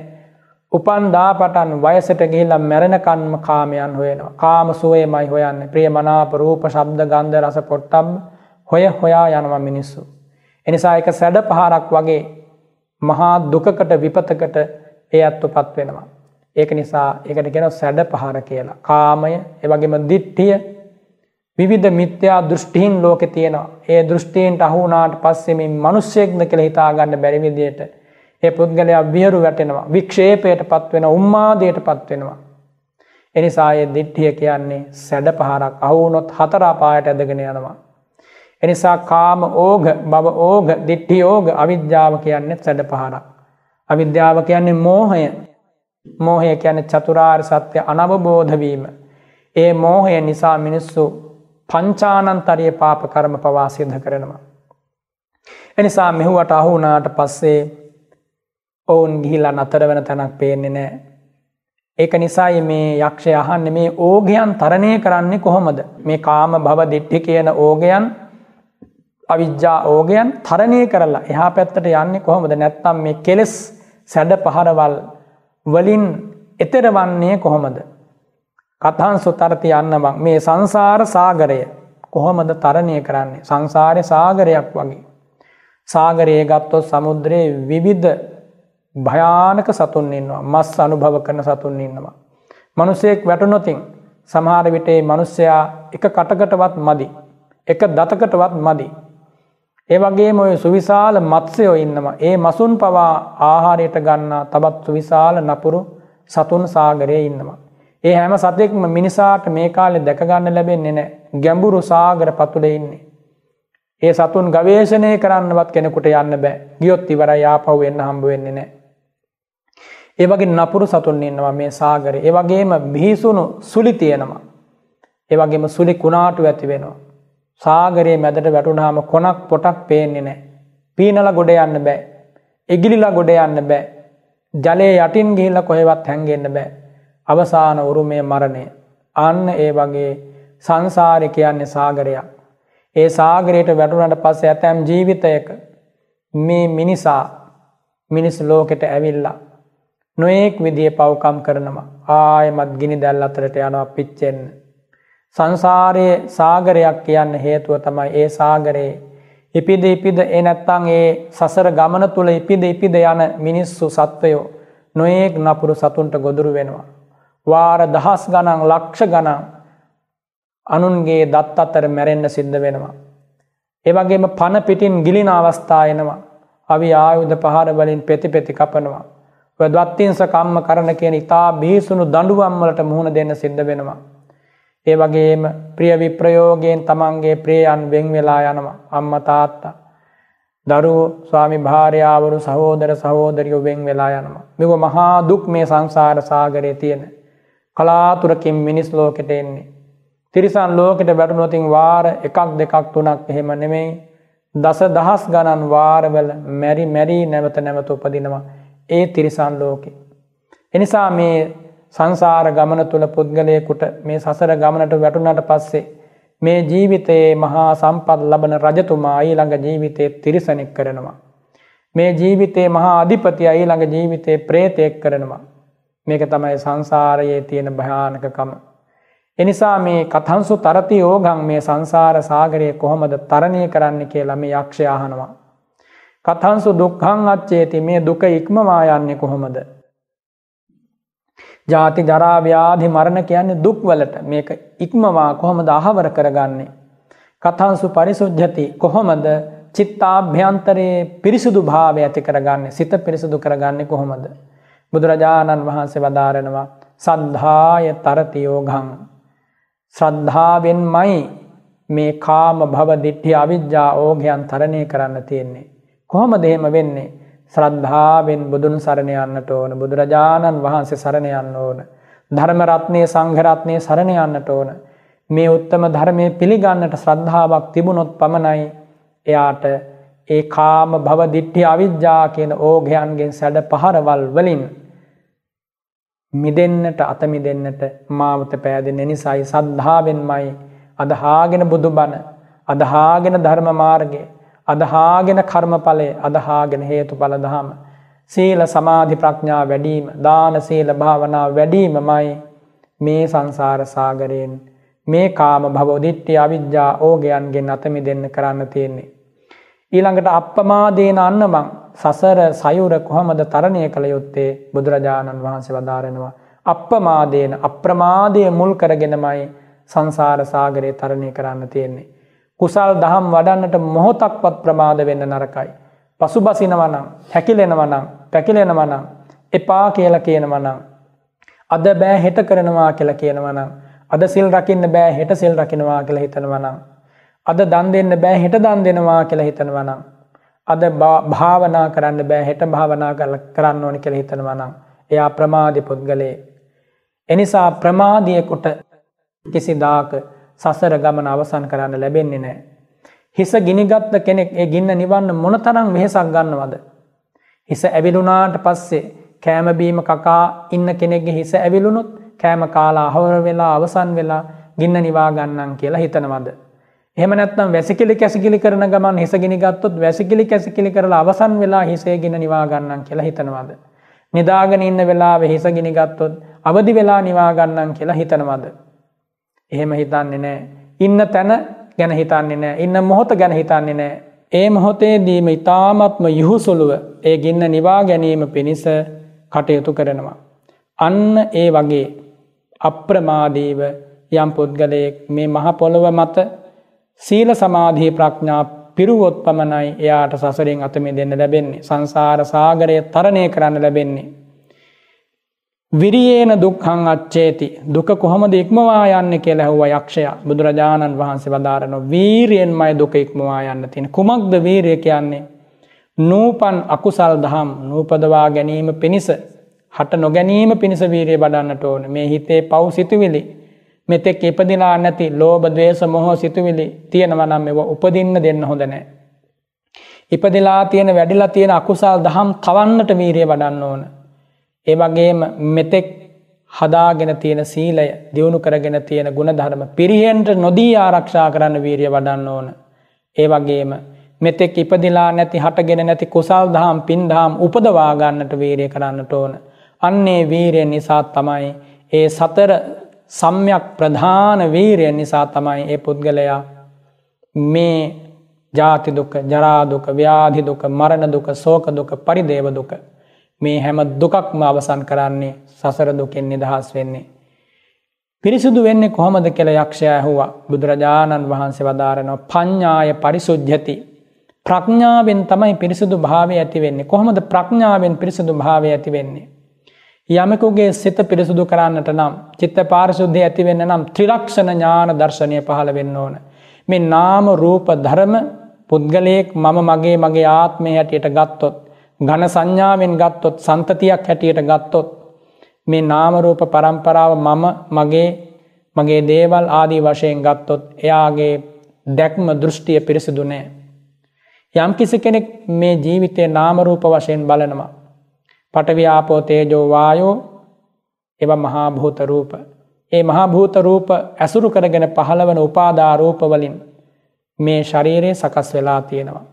උපන්දා පටන් වයසට ගිහිල්ලා මැරණකන්ම කාමයන් හොයනවා. කාම සුවයමයි හොයන්න ප්‍රියමනාපරූප ශබ්ද ගන්ධ රස පොට්ටම් හොය හොයා යනවා මිනිස්සු. එනිසා එක සැඩ පහරක් වගේ මහා දුකකට විපතකට ඒ අත්තු පත්වෙනවා. ඒක නිසා ඒකට ගැන සැඩ පහර කියලා. කාමය එවගේම දිට්ටිය විවිධ මිත්‍යා දෘෂ්ටීන් ලෝකෙ තියෙනවා ඒ දෘෂ්ටීන්ට අහුනාට පස්සෙමින් මනුස්්‍යයෙක්ද කළ හිතාගන්න බැරිවිදියට ඒ පුද්ගලයා වියරු වැටෙනවා වික්ෂේපයට පත්වෙන උම්මාදයට පත්වෙනවා. එනිසා ඒ දිට්ටිය කියන්නේ සැඩ පහරක් අවුනොත් හතරාපායට ඇදගෙන යනවා. එනිසා කාම ඕග බව ඕග දිට්ටි ඕග අවිද්‍යාව කියන්නේ සැඩ පහරක්. අවිද්‍යාව කියන්නේ මෝහය මෝහය කියන චතුරාර් සත්‍ය අනවබෝධවීම. ඒ මෝහය නිසා මිනිස්සු පංචානන්තරිය පාප කරම පවාසිද්ධ කරනවා. එනිසා මෙහුවට අහුනාට පස්සේ ඔවුන් ගිහිලා නතර වෙන තැනක් පේන්නේ නෑ. ඒක නිසායි මේ යක්ෂය අහන්න මේ ඕගයන් තරණය කරන්නේ කොහොමද මේ කාම භව දිට්ටි කියන ඕගයන් අවිද්‍යා ඕගයන් තරණය කරලා එහා පැත්තට යන්නේ කොහොමද නැත්තම් මේ කෙලෙස් සැඩ පහරවල් වලින් එතරවන්නේ කොහොමද. කතහන් සුතර්ති යන්නවක් මේ සංසාර සාගරය කොහොමද තරණය කරන්නේ සංසාරය සාගරයක් වගේ. සාගරයේ ගත්තොත් සමුද්‍රයේ විවිධ භයානක සතුන් ඉන්නවා මස් අනුභව කරන සතුන් ඉන්නවා. මනුසයෙක් වැටනොතින් සමහර විටේ මනුස්සයා එක කටකටවත් මදි. එක දතකටවත් මදි ඒ වගේම ඔය සුවිශාල මත්ස්‍යයෝ ඉන්නවා. ඒ මසුන් පවා ආහාරයට ගන්නා තවත් සුවිශාල නපුරු සතුන් සාගරයේ ඉන්නවා. ඒ හැම සතෙක්ම මිනිසාට මේ කාලේ දැක ගන්න ලැබෙන්නේ නැහැ. ගැඹුරු සාගර පතුලේ ඉන්නේ. ඒ සතුන් ගවේෂණය කරන්නවත් කෙනෙකුට යන්න බෑ. ගියොත් ඉවරයි ආපහු එන්න හම්බ වෙන්නේ නැහැ. ඒ වගේ නපුරු සතුන් ඉන්නවා මේ සාගරේ. ඒ වගේම බිහිසුණු සුලි තියෙනවා. ඒ වගේම සුලි කුණාටු ඇති වෙනවා. සාගරයේ මැදට වැටුනාම කොනක් පොටක් පේන්නේ නෑ. පීනල ගොඩ යන්න බෑ. එගිලිලා ගොඩ යන්න බෑ. ජලයේ යටින් ගිහිල්ල කොහෙවත් හැන්ගෙන්න්න බෑ. අවසාන උරුමය මරණය. අන්න ඒ වගේ සංසාරය කියන්නේ සාගරයක්. ඒ සාගරයට වැටුනට පස්සේ ඇතැම් ජීවිතයක මේ මිනිසා මිනිස් ලෝකෙට ඇවිල්ලා. නොයෙක් විදිහ පවකම් කරනවා ආයමත් ගිනි දැල් අතරට යනවා පිච්චෙන්න්න. සංසාරයේ සාගරයක් කියන්න හේතුව තමයි ඒ සාගරයේ ඉපිද ඉපිද ඒ නැත්තං ඒ සසර ගමන තුළ ඉපිද ඉපිද යන මිනිස්සු සත්වයෝ නොයෙක් නපුරු සතුන්ට ගොදුරු වෙනවා. වාර දහස් ගණන් ලක්ෂ ගණන් අනුන්ගේ දත් අතර මැරෙන්න සිද්ධ වෙනවා. ඒවගේම පණ පිටින් ගිලින අවස්ථා එනවා. අවි ආයුධ පහර වලින් පෙතිපෙති කපනවා. දත්තිංස කම්ම කරන කියන ඉතා බිහිසුණු දඩුවම්වලට මුහුණ දෙන්න සිද්ධ වෙනවා. ඒ වගේම ප්‍රිය විප්‍රයෝගයෙන් තමන්ගේ ප්‍රියයන් වෙන් වෙලා යනවා අම්ම තාත්තා. දරුවෝ ස්වාමි භාර්යාවරු සහෝදර සහෝදරියෝ වෙන් වෙලා යනවා. මෙව මහා දුක් මේ සංසාර සාගරයේ තියෙන. කලාතුරකින් මිනිස් ලෝකෙට එන්නේ. තිරිසන් ලෝකෙට වැටුනොතින් වාර එකක් දෙකක් තුනක් එහෙම නෙමෙයි. දස දහස් ගණන් වාරවල මැරි මැරී නැවත නැවත උපදිනවා. ඒ තිරිසන් ලෝකෙ. එනිසා මේ සංසාර ගමන තුළ පුද්ගලයකුට මේ සසර ගමනට වැටුනට පස්සේ මේ ජීවිතයේ මහා සම්පත් ලබන රජතුමා ඊළඟ ජීවිතය තිරිසනෙක් කරනවා. මේ ජීවිතයේ මහා අධිපතිය ඊළඟ ජීවිතයේ ප්‍රේතයෙක් කරනවා. මේක තමයි සංසාරයේ තියෙන භයානකකම. එනිසා මේ කතන්සු තරති ඕගං මේ සංසාර සාගරය කොහොමද තරණය කරන්න කියලා මේ යක්ෂයාහනවා. කතන්සු දුක්හං අච්චේති මේ දුක ඉක්මවා යන්නේ කොහොමද ජාති ජරාව්‍යාධි මරණ කියන්නේ දුක්වලට මේක ඉක්මවා කොහොම දහවර කරගන්නේ. කතන්සු පරිසුද්ජති කොහොමද චිත්තාභ්‍යන්තරයේ පිරිසුදු භාව ඇති කරගන්නේ සිත පිරිසුදු කරගන්නේ කොහොමද. බුදුරජාණන් වහන්සේ වදාරෙනවා සද්ධාය තරතියෝගං. ශ්‍රද්ධාවෙන් මයි මේ කාම භව දිට්ටි අවිද්‍යා ඕගයන් තරණය කරන්න තියෙන්නේ. කොහොම දෙහෙම වෙන්නේ ශ්‍රද්ධාවෙන් බුදුන් සරණ යන්නට ඕන බුදුරජාණන් වහන්සේ සරණ යන්න ඕන ධර්මරත්නය සංඝරත්නය සරණ යන්නට ඕන මේ උත්තම ධර්මය පිළිගන්නට ශ්‍රද්ධාවක් තිබුණොත් පමණයි එයාට ඒ කාම භවදිට්ටි අවිද්‍යා කියන ඕගයන්ගෙන් සැඩ පහරවල් වලින් මිදන්නට අතමි දෙන්නට මාවත පෑදෙන නිසයි සද්ධාවෙන්මයි අදහාගෙන බුදුබණ අදහාගෙන ධර්මමාර්ගය අදහාගෙන කර්මඵලය අදහාගෙන හේතු පලදහම. සීල සමාධි ප්‍රඥා වැඩීම දාන සීල භාවනා වැඩීමමයි මේ සංසාර සාගරයෙන් මේ කාම භවෝදිට්ටි අවිද්‍යා ඕගයන්ගෙන් අතමි දෙන්න කරන්න තියෙන්නේ. ඊළඟට අපපමාදේන අන්නමං සසර සයුර කොහොමද තරණය කළ යුත්තේ බුදුරජාණන් වහන්සේ වදාරෙනවා. අපපමාදේන අප්‍රමාදය මුල් කරගෙනමයි සංසාර සාගරය තරණය කරන්න තියෙන්නේ. කුසල් දහම් වඩන්නට මොහොතක්වත් ප්‍රමාද වෙන්න නරකයි. පසු බසිනවනම් හැකිලෙනවනම් පැකිලෙනවනම් එපා කියල කියනවනම්. අද බෑ හෙට කරනවා කියලා කියනවනම්. අද සිල් රකින්න බෑ හෙට සිල් රකිනවා කියල හිතනවනම්. අද දන් දෙන්න බෑ හෙට දන් දෙනවා කියල හිතනවනම්. අද භාවනා කරන්න බෑ හෙට භාවනා කල කරන්න ඕනි කියල හිතනවනම්. එයා ප්‍රමාධි පුද්ගලේ. එනිසා ප්‍රමාධියකුට කිසිදාක සසර ගමන අවසන් කරන්න ලැබෙන්නේ නෑ. හිස ගිනිගත්ත කෙනෙක් ඒ ගින්න නිවන්න මොනතරං වෙහෙසක් ගන්නවද. හිස ඇවිලුනාට පස්සේ කෑමබීම කකා ඉන්න කෙනෙක්ගේ හිස ඇවිලුණුත් කෑම කාලා අහවර වෙලා අවසන් වෙලා ගින්න නිවා ගන්නන් කියලා හිතනවද. එහම නැත්තම් වැසිකිලි කැසිකිලි කරන ගමන් හිස ගිනිගත්තුත් වැසිකිලි කැසිකිලි කරලා අවසන් වෙලා හිසේ ගෙන නිවාගන්නන් කියලා හිතනවද. නිදාගෙන ඉන්න වෙලා වෙහිස ගිනිගත්තොත් අවදි වෙලා නිවාගන්නන් කියලා හිතනවද. එහෙම හිතන්නේ නෑ ඉන්න තැන ගැන හිතන්නේ නෑ ඉන්න මොහොත ගැන හිතන්නේ නෑ ඒ මොහොතේදීම ඉතාමත්ම යුහුසුළුව ඒ ගින්න නිවා ගැනීම පිණිස කටයුතු කරනවා. අන්න ඒ වගේ අප්‍රමාදීව යම් පුද්ගලයෙක් මේ මහපොළොව මත සීල සමාධී ප්‍රඥා පිරුවොත් පමණයි එයාට සසරෙන් අතමි දෙන්න ලැබෙන්නේ සංසාර සාගරය තරණය කරන්න ලැබෙන්නේ. විරියේන දුක්හං අච්චේති දුක කොහොමද ඉක්මවා යන්න කියලා හුව යක්ෂය බුදුරජාණන් වහන්සේ වදාරන වීරයෙන්මයි දුක ඉක්මවා යන්න තියෙන කුමක්ද වීරය කියන්නේ නූපන් අකුසල් දහම් නූපදවා ගැනීම පිණිස හට නොගැනීම පිණිස වීරය බඩන්නට ඕන මේ හිතේ පව් සිතුවිලි මෙතෙක් ඉපදිලා නැති ලෝබ දවේශ මොහෝ සිතුවිලි තියෙනවනම් මෙව උපදින්න දෙන්න හොඳනෑ ඉපදිලා තියෙන වැඩිලා තියෙන අකුසල් දහම් කවන්නට වීරය වඩන්න ඕන ඒ වගේම මෙතෙක් හදාගෙන තියෙන සීලය දියුණු කරගෙන තියෙන ගුණධර්ම පිරිහෙන්ට නොදී ආරක්ෂා කරන්න වීරිය වඩන්න ඕන. ඒ වගේම මෙතෙක් ඉපදිලා නැති හටගෙන නැති කුසල් දහම් පින්දහම් උපදවාගන්නට වීරිය කරන්නට ඕන. අන්නේ වීරයෙන් නිසා තමයි ඒ සතර සම්යක් ප්‍රධාන වීරයෙන් නිසා තමයි ඒ පුද්ගලයා මේ ජාතිදුක ජරාදුක ව්‍යාධිදුක මරණදුක සෝකදුක පරිදේවදුක මේ හැම දුකක්ම අවසන් කරන්නේ සසර දුකෙන් නිදහස් වෙන්නේ. පිරිසුදු වෙන්නේ කොහොමද කෙළ යක්ෂය ඇහුවා බුදුරජාණන් වහන්සේ වදාරනව පඤ්ඥාය පරිසුද්ජති. ප්‍රඥාවෙන් තමයි පිරිසුදු භාවය ඇති වෙන්නේ කොහොමද ප්‍රඥාවෙන් පිරිසුදු භාවය ඇති වෙන්නේ. යමකුගේ සිත පිරිසුදු කරන්නට නම් චිත්ත පාරිශුද්ධය ඇතිවෙන්න නම් ත්‍රිලක්ෂණ ඥාන දර්ශනය පහළ වෙන්න ඕන. මේ නාම රූප ධරම පුද්ගලයෙක් මම මගේ මගේ ආත්මය හැටියට ගත්තොත්. ඝන සංඥාවෙන් ගත්තොත් සන්තතියක් හැටියට ගත්තොත් මේ නාමරූප පරම්පරාව මම මගේ මගේ දේවල් ආදී වශයෙන් ගත්තොත් එයාගේ දැක්ම දෘෂ්ටිය පිරිසිදු නෑ. යම් කිසි කෙනෙක් මේ ජීවිතය නාමරූප වශයෙන් බලනවා. පටවි්‍යාපෝ තේජෝ වායෝ එව මහාභූත රූප. ඒ මහාභූත රූප ඇසුරු කරගෙන පහළවන උපාදාරූපවලින් මේ ශරීරයේ සකස් වෙලා තියෙනවා.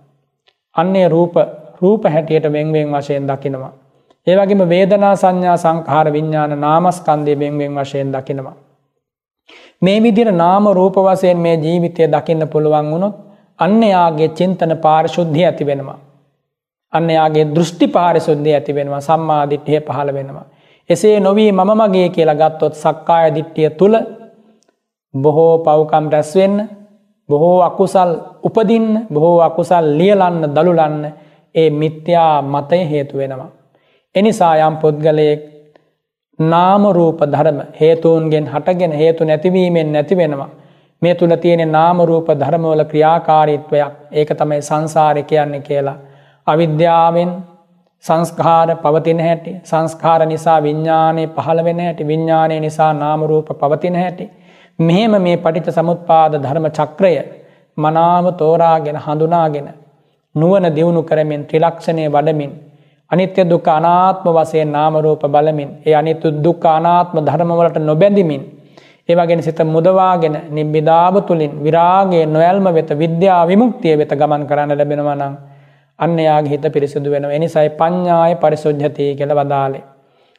අන්නේ රූප රූප හැටියට වෙන්වෙන් වශයෙන් දකිනවා. ඒවගේම වේදනා සංඥා සංකාර විඤ්ඥාන නාමස්කන්දය බෙන්වෙන් වශයෙන් දකිනවා. මේ විදිර නාම රූප වසයෙන් මේ ජීවිතය දකින්න පුළුවන් වුණොත් අන්න යාගේ චින්තන පාරිශුද්ධිය ඇති වෙනවා. අන්න යාගේ දෘෂ්ටි පාරිශුද්ධිය ඇති වෙනවා සම්මාධිට්්‍යය පහළ වෙනවා. එසේ නොවී මම මගේ කියලා ගත්තොත් සක්කාය දිට්ටිය තුළ බොහෝ පවකම් රැස්වෙන්න බොහෝ අකුසල් උපදින්න බොහෝ අකුසල් ලියලන්න දළුලන්න ඒ මිත්‍යා මතය හේතු වෙනවා. එනිසා යම් පුද්ගලයෙක් නාමරූප ධර්ම හේතුවන්ගෙන් හටගෙන හේතු නැතිවීමෙන් නැති වෙනවා. මේ තුළ තියෙන නාමරූප ධර්මවල ක්‍රියාකාරීත්වයක් ඒක තමයි සංසාරය කියන්නේ කියලා. අවිද්‍යාවෙන් සංස්කාර පවතින හැටි සංස්කාර නිසා විඤ්ඥානය පහළ වෙන හැටි විඤ්ඥානය නිසා නාමරූප පවතින හැටි. මෙහෙම මේ පටිත සමුත්පාද ධර්ම චක්‍රය මනාම තෝරාගෙන හඳුනාගෙන නුවන දියුණු කරමින් ත්‍රිලක්ෂණය වඩමින් අනිත්‍ය දුක අනාත්ම වසේ නාමරූප බලමින් ඒ අනිතු දුක් අනාත්ම ධර්මවලට නොබැඳමින් ඒවගෙන සිත මුදවාගෙන නිබ්බිධාව තුළින් විරාගේ නොයල්ම වෙත විද්‍යා විමුක්තිය වෙත ගමන් කරන්න ලැබෙනවනං අන්නයාගේ හිත පිරිසිදු වෙන එනිසයි පඤ්ඥාය පරිසුද්ජතය කළ වදාලේ.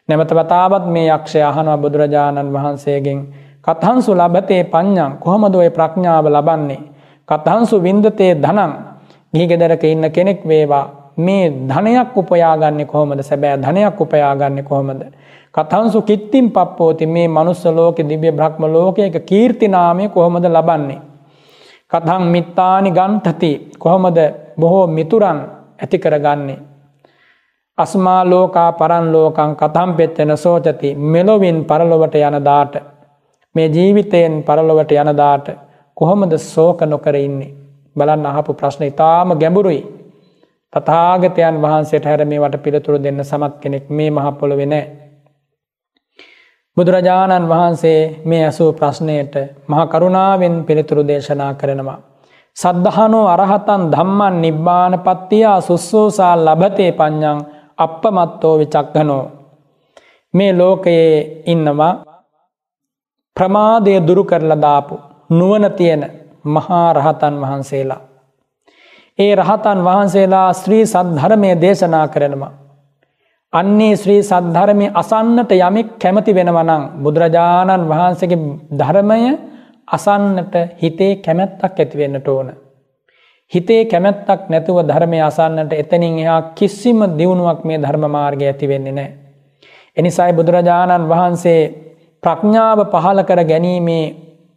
නැමත වතාවත් මේ යක්ෂය අහනවා බුදුරජාණන් වහන්සේගෙන් කත්හන්සු ලබතේ පඤ්ඥං කොහොමදෝය ප්‍රඥාව ලබන්නේ. කත්හන්සු වින්දතේ ධනං ගිහිගෙදරක ඉන්න කෙනෙක් වේවා මේ ධනයක් උපයාගන්න කොහොමද සැබෑ ධනයක් උපයාගන්න කොහොමද. කතන්සු කිත්තිම් පප්පෝති මේ මනුස්ස ලෝකෙ දිබිය බ්‍රහ්ම ලෝකයක කීර්තිනාමය කොහොමද ලබන්නේ. කතන් මිත්තානි ගන්තති කොහොමද බොහෝ මිතුරන් ඇති කරගන්නේ. අස්මා ලෝකා පරන් ලෝකං කතම් පෙත්තෙන සෝචති මෙලොවින් පරලොවට යනදාට. මේ ජීවිතයෙන් පරලොවට යනදාට කොහොමද සෝක නොකර ඉන්නේ. බලන්න අහපු ප්‍රශ්න ඉතාම ගැඹුරුයි. තතාගතයන් වහන්සේට හැර මේවට පිළිතුරු දෙන්න සමත් කෙනෙක් මේ මහපොළ වෙන. බුදුරජාණන් වහන්සේ මේ ඇසූ ප්‍රශ්නයට මහකරුණාවෙන් පිළිතුරු දේශනා කරනවා. සද්ධහනෝ අරහතන් ධම්මන් නිබ්බාන පත්තියා සුස්සෝසා ලබතේ පඤ්ඥං අප මත්තෝ විචක්ගනෝ. මේ ලෝකයේ ඉන්නවා ප්‍රමාදය දුරු කරලදාපු නුවන තියෙන මහා රහතන් වහන්සේලා. ඒ රහතන් වහන්සේලා ශ්‍රී සද්ධර්මය දේශනා කරනවා. අන්නේ ශ්‍රී සද්ධර්මය අසන්නට යමෙක් කැමති වෙනවනං බුදුරජාණන් වහන්සේගේ ධර්මය අසන්නට හිතේ කැමැත්තක් ඇතිවෙන්නට ඕන. හිතේ කැමැත්තක් නැතුව ධර්මය අසන්නට එතනින් එහා කිසිම දියුණුවක් මේ ධර්මමාර්ගය ඇතිවෙන්නේ නෑ. එනිසයි බුදුරජාණන් වහන්සේ ප්‍රඥාව පහල කර ගැනීමේ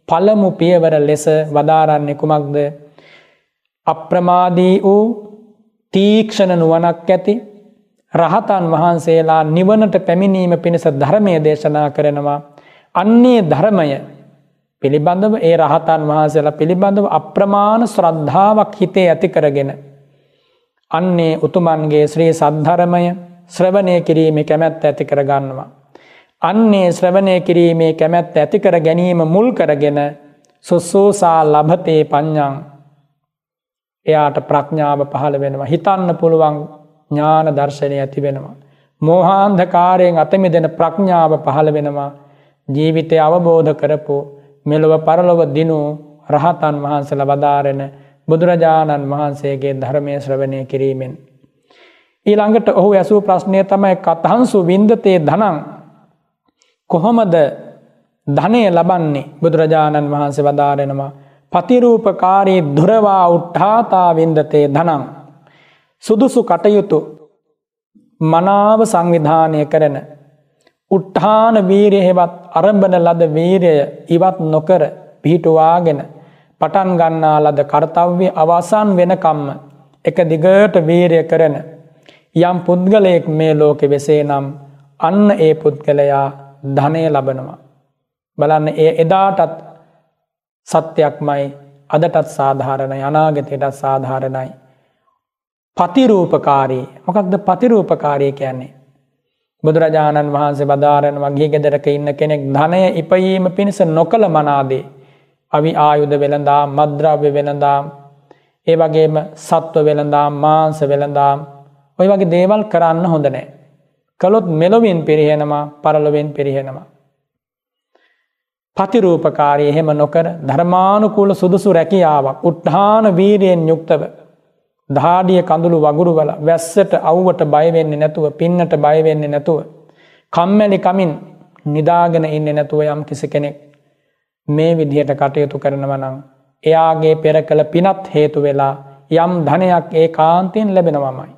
පළමු පියවර ලෙස වදාරන්නේ කුමක්ද අප්‍රමාදී වූ තීක්ෂණ නුවනක් ඇති රහතන් වහන්සේලා නිවනට පැමිණීම පිණිස ධර්මය දේශනා කරනවා අන්නේ ධර්මය පිළිබඳව ඒ රහතන් වහන්සේලා පිළිබඳව අප්‍රමාණ ශ්‍රද්ධාවක් හිතේ ඇති කරගෙන අන්නේ උතුමන්ගේ ශ්‍රී සද්ධරමය ශ්‍රවණය කිරීම කැමැත්ත ඇති කරගන්නවා අන්නේ ශ්‍රවණය කිරීමේ කැමැත් ඇතිකර ගැනීම මුල් කරගෙන සුස්සූසා ලබතේ පඤ්ඥං එයාට ප්‍රඥාව පහළ වෙනවා හිතන්න පුළුවන් ඥාන දර්ශනය ඇති වෙනවා. මෝහාන්ධකාරයෙන් අතමිදෙන ප්‍රඥාව පහළ වෙනවා ජීවිතය අවබෝධ කරපු මෙලොව පරලොව දිනු රහතන් වහන්සල වදාරෙන බුදුරජාණන් වහන්සේගේ ධර්මය ශ්‍රවණය කිරීමෙන්. ඊළඟට ඔහු ඇසූ ප්‍රශ්නය තමයි කතහන්සු වින්දතයේ ධනං කොහොමද ධනය ලබන්නේ බුදුරජාණන් වහන්සේ වදාරෙනවා පතිරූපකාරී දුරවා උට්ඨාතාවින්දතේ ධනං. සුදුසු කටයුතු මනාව සංවිධානය කරන උට්ඨාන වීරයෙහෙවත් අරඹන ලද වීරය ඉවත් නොකර පිහිටුවාගෙන පටන් ගන්නා ලද කර්තව්‍ය අවසන් වෙනකම්ම එක දිගට වීරය කරන යම් පුද්ගලයෙක් මේ ලෝකෙ වෙසේ නම් අන්න ඒ පුද්ගලයා ධනය ලබනවා. බලන්න ඒ එදාටත් සත්‍යයක්මයි අදටත් සාධාරණයි අනාගතයටත් සාධාරණයි. පතිරූපකාරී මොකක්ද පතිරූපකාරය කියන්නේ. බුදුරජාණන් වහන්සේ බදාරණ වගේ ගෙදරක ඉන්න කෙනෙක් ධනය ඉපයීම පිණිස නොකළ මනාදේ. අවි ආයුධ වෙළඳා මද්‍රව්‍ය වෙළඳාම් ඒ වගේම සත්ව වෙළඳාම් මාංස වෙළඳාම් ඔය වගේ දේවල් කරන්න හොඳනෑ. කළොත් මෙලොවෙන් පිරිහෙනවා පරලොවෙන් පිරිහෙනවා. පතිරූපකාරය එහෙම නොකර ධර්මානුකූල සුදුසු රැකියාවක් උට්ඨාන වීරයෙන් යුක්තව දාඩිය කඳුළු වගුරු වල වැස්සට අව්වට බයවෙන්නේ නැතුව පින්නට බයවෙන්නේ නැතුව. කම්මැලි කමින් නිදාගෙන ඉන්න නැතුව යම් කිසි කෙනෙක් මේ විදිහට කටයුතු කරනවනං. එයාගේ පෙර කළ පිනත් හේතු වෙලා යම් ධනයක් ඒ කාන්තියෙන් ලැබෙනවමයි.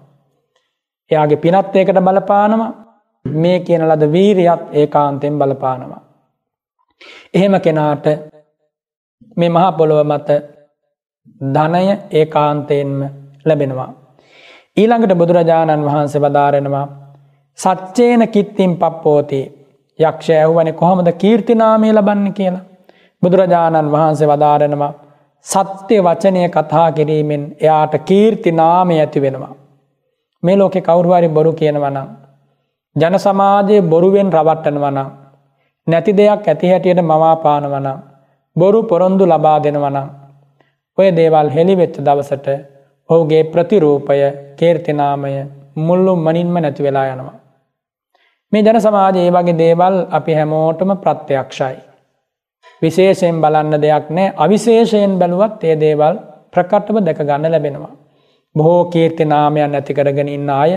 එයාගේ පිනත් ඒකට බලපානවා මේ කියන ලද වීරියත් ඒ කාන්තෙන් බලපානවා. එහෙම කෙනාට මේ මහා පොළොව මත ධනය ඒ කාන්තයෙන්ම ලැබෙනවා. ඊළඟට බුදුරජාණන් වහන්සේ වදාරෙනවා සච්චේන කිත්තිම් පප්පෝතේ යක්ෂ ඇහුවනි කොහොමද කීර්තිනාමය ලබන්න කියලා. බුදුරජාණන් වහන්සේ වදාරෙනවා සත්‍ය වචනය කතා කිරීමෙන් එයාට කීර්තිනාමය ඇති වෙනවා. මේ ලෝකෙ කවුරුවාරි බොරු කියනවනම්. ජන සමාජයේ බොරුවෙන් රවට්ටනවනම්. නැති දෙයක් ඇති හැටියට මවාපානවනම්. බොරු පොරොන්දු ලබා දෙනවනම්. ඔය දේවල් හෙළිවෙච්ච දවසට ඔහුගේ ප්‍රතිරූපය කේර්තිනාමය මුල්ලු මනින්ම නැති වෙලා යනවා. මේ ජන සමාජයේ වගේ දේවල් අපි හැමෝටම ප්‍රත්‍යයක්ෂයි. විශේෂයෙන් බලන්න දෙයක් නෑ අවිශේෂයෙන් බැලුවත් ඒ දේවල් ප්‍රකට්ටම දැක ගන්න ලැබෙනවා. බොහෝ කීර්ති නාමයන් ඇති කරගෙන ඉන්න අය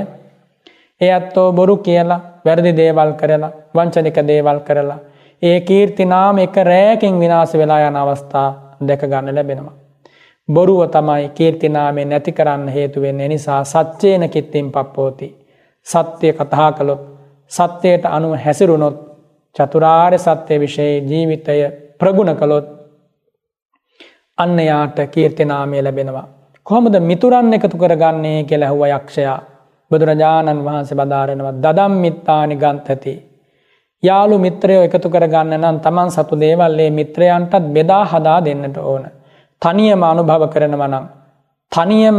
ඒ අත්තෝ බොරු කියලා වැරදි දේවල් කරලා වංචනික දේවල් කරලා ඒ කීර්ති නාම එක රෑකින් විනාස වෙලා යන අවස්ථා දැක ගන්න ලැබෙනවා. බොරුව තමයි කීර්තිනාමය නැති කරන්න හේතුවෙන් නිසා සච්චේන කිත්තිම් පප්පෝති. සත්‍යය කතා කළොත් සත්‍යයට අනුව හැසිරුණොත් චතුරාර් සත්‍යය විෂයේ ජීවිතය ප්‍රගුණ කළොත් අන්නයාට කීර්තිනාමය ලැබෙනවා. කොහොමද මිතුරන් එකතු කරගන්නේ කෙලැහුව යක්ෂයා බුදුරජාණන් වහන්සේ බදාරෙනවා දදම් මිත්තානි ගන්තති. යාලු මිත්‍රයෝ එකතු කරගන්න නම් තමන් සතු දේවල්ලේ මිත්‍රයන්ටත් බෙදා හදා දෙන්නට ඕන. තනියම අනුභව කරනවනම්. තනියම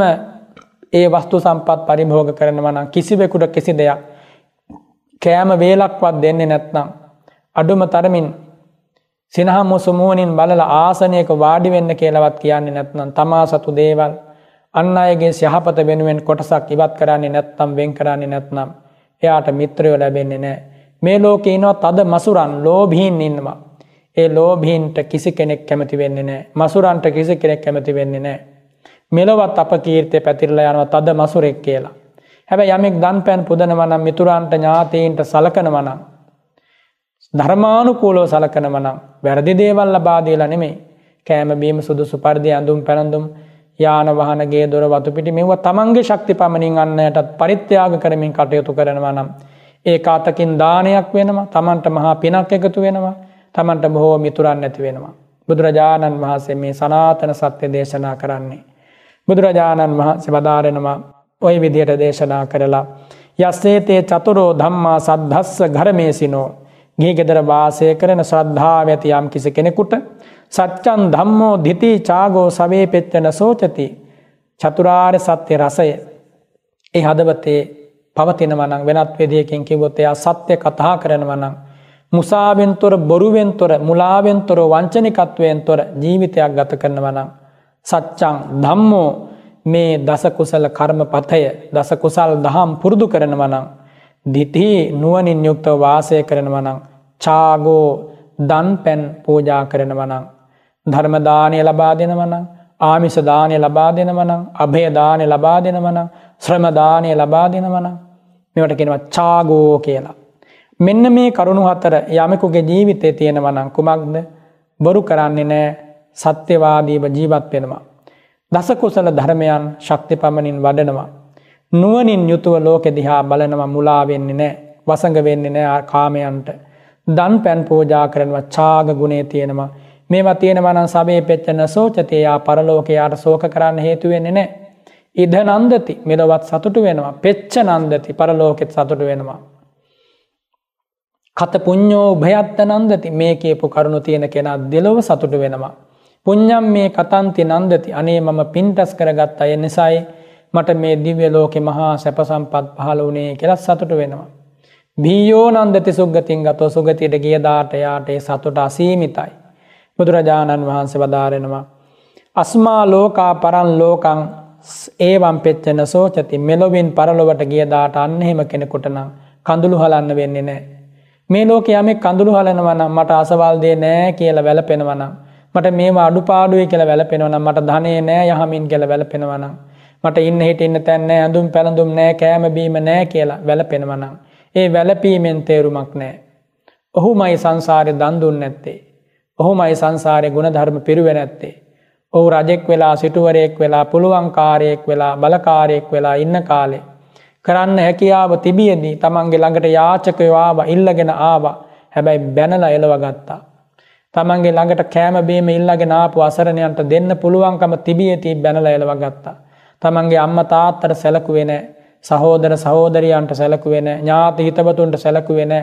ඒ වස්තු සම්පත් පරිභෝග කරනවනම් කිසිවෙකුට කිසි දෙයක්. කෑම වේලක්වත් දෙන්නේ නැත්නම්. අඩුම තරමින් සිනහම මුසුමුවනින් බලල ආසනයක වාඩිවෙන්න කියලවත් කියන්නේ නැත්නම් තමා සතු දේවල් අන්න අයගේ යහපත වෙනුවෙන් කොටසක් ඉවත් කරන්නේ නැත්නම් වෙන් කරන්නේ නැත්නම් එයාට මිත්‍රයෝ ලැබෙන්නේ නෑ. මේ ලෝකේ ඉනවා තද මසුරන් ලෝභීන් ඉන්නවා. ඒ ලෝභීන්ට කිසි කෙනෙක් කැමති වෙන්නේ නෑ. මසුරන්ට කිසි කෙනෙක් කැමති වෙන්නේ නෑ. මෙලොවත් අප කීර්තය පැතිරලා යනවා තද මසුරෙක් කියලා. හැබැ යමෙක් දන් පැන් පුදනවනම් මිතුරන්ට ඥාතීන්ට සලකනවනම්. ධර්මානුකූලෝ සලකනවනම් වැරදි දේවල් ලබාදීලා නෙමේ කෑම බීම සුදු සුපර්දි ඇඳුම් පැළඳුම් යාන වහනගේ දොර වතුපිටි මෙව තමන්ගේ ශක්ති පමණින් අන්නයටත් පරිත්‍යයාග කරමින් කටයුතු කරනවා නම් ඒ අතකින් දානයක් වෙනවා තමන්ට මහා පිනක් එකතු වෙනවා තමන්ට බොහෝ මිතුරන් ඇති වෙනවා. බුදුරජාණන් වහන්සේ මේ සනාතන සත්‍ය දේශනා කරන්නේ. බුදුරජාණන් වහන්සේ වදාරෙනවා ඔය විදියට දේශනා කරලා. යස්සේතේ චතුරෝ ධම්මා සද්ධස්ස ගරමේසිනෝ ගේගෙදර වාසය කරන ශ්‍රද්ධාව ඇති යම් කිසි කෙනෙකුට සච්චන් ධම්මෝ දිති චාගෝ සවේපෙච්චන සෝචති චතුරාර් සත්‍ය රසය ඒ හදවතේ පවතිනවනං වෙනත් වෙදයකින් කිවොත් එයා සත්‍ය කතා කරනවනං මුසාවෙන්තොර බොරුවෙන්තොර මුලාවෙන්තොර වංචනිකත්වයෙන්තොර ජීවිතයක් ගත කරනවනම්. සච්චං දම්මෝ මේ දසකුසල කර්ම පතය දසකුසල් දහම් පුරුදු කරනවනං. දිිතිහි නුවනින් යුක්ත වාසය කරනවනං. චාගෝ දන් පැන් පූජා කරනවනං. ධර්මදානය ලබා දෙනවනං ආමිසදානය ලබා දෙනවනං අභයදානය ලබා දෙනවනං ශ්‍රමදානය ලබා දෙනවනං මෙවට කෙනවා චාගෝ කියලා. මෙන්න මේ කරුණු අතර යමෙකුගේ ජීවිතය තියෙනවනං කුමක්ද බොරු කරන්නේ නෑ සත්‍යවාදීව ජීවත් වෙනවා. දසකුසල ධර්මයන් ශක්ති පමණින් වඩනවා. නුවනින් යුතුව ලෝකෙ දිහා බලනව මුලාවෙන්නේ නෑ වසඟ වෙන්නේ නෑ කාමයන්ට දන් පැන් පෝජා කරනවා චාග ගුණේ තියෙනවා මේවා තියෙනවනම් සබේ පෙච්චන සෝචතයා පරලෝකයාට සෝක කරන්න හේතුවෙන්නේ නෑ. ඉද නන්දති මෙලොවත් සතුටු වෙනවා පෙච්ච නන්දති පරලෝකෙත් සතුටු වෙනවා. කත පුං්ඥෝ භයත්ත නන්දති මේ කියපු කරුණු තියෙන කෙනා දෙලොව සතුටු වෙනවා. පුං්ඥම් මේ කතන්ති නන්දති අනේ මම පින්ටස් කරගත් අය නිසයි මට මේ දිව්‍ය ලෝකෙ මහා සැපසම්පත් පහල වනේ කෙලස් සතුට වෙනවා. බියෝ නන්දති සුග්ගතින් ගතෝ සුගතියට ගියදාට යාටේ සතුට අසීමිතයි. බුදුරජාණන් වහන්සේ වදාරෙනවා. අස්මා ලෝකා පරන් ලෝකං ඒවම් පෙච්චන සෝචති මෙලොවින් පරලොවට ගියදාට අන්න එහෙම කෙනෙකුටනම් කඳුළු හලන්න වෙන්නේ නෑ. මේ ලෝක යමෙක් කඳුළු හලනවනම් මට අසවල්දේ නෑ කියලා වැලපෙනවනම්. මට මේවා අඩුපාඩුවේ කියල වැලපෙනවනම් මට ධනේ නෑ යහමින් කියල වැලපෙනවනම්. මට ඉන්න හිට ඉන්න තැන්න ඇඳුම් පැළඳුම් නෑ කෑමබීම නෑ කියලා වැලපෙනවනම්. ඒ වැලපීමෙන් තේරුමක් නෑ. ඔහු මයි සංසාරය දන්දුන් නැත්තේ. ඔහුමයි සංසාරය ගුණධර්ම පිරිවෙනැත්තේ. ඔහු රජෙක් වෙලා සිටුවරයෙක් වෙලා පුළුවන්කාරයෙක් වෙලා බලකාරයෙක් වෙලා ඉන්න කාලේ. කරන්න හැකියාව තිබියදී තමන්ගේ ළඟට යාචකයවාව ඉල්ලගෙන ආවා හැබැයි බැනල එලවගත්තා. තමන්ගේ ළඟට කෑමබීම ඉල්ලගෙන ආපු අසරණයන්ට දෙන්න පුළුවන්කම තිබියති බැනල එලවගත්තා. තමන්ගේ අම්ම තාත්තර සැලකුවෙනෑ සහෝදර සහෝදරයන්ට සැලකුවෙන ඥාති හිතවතුන්ට සැලකුවෙන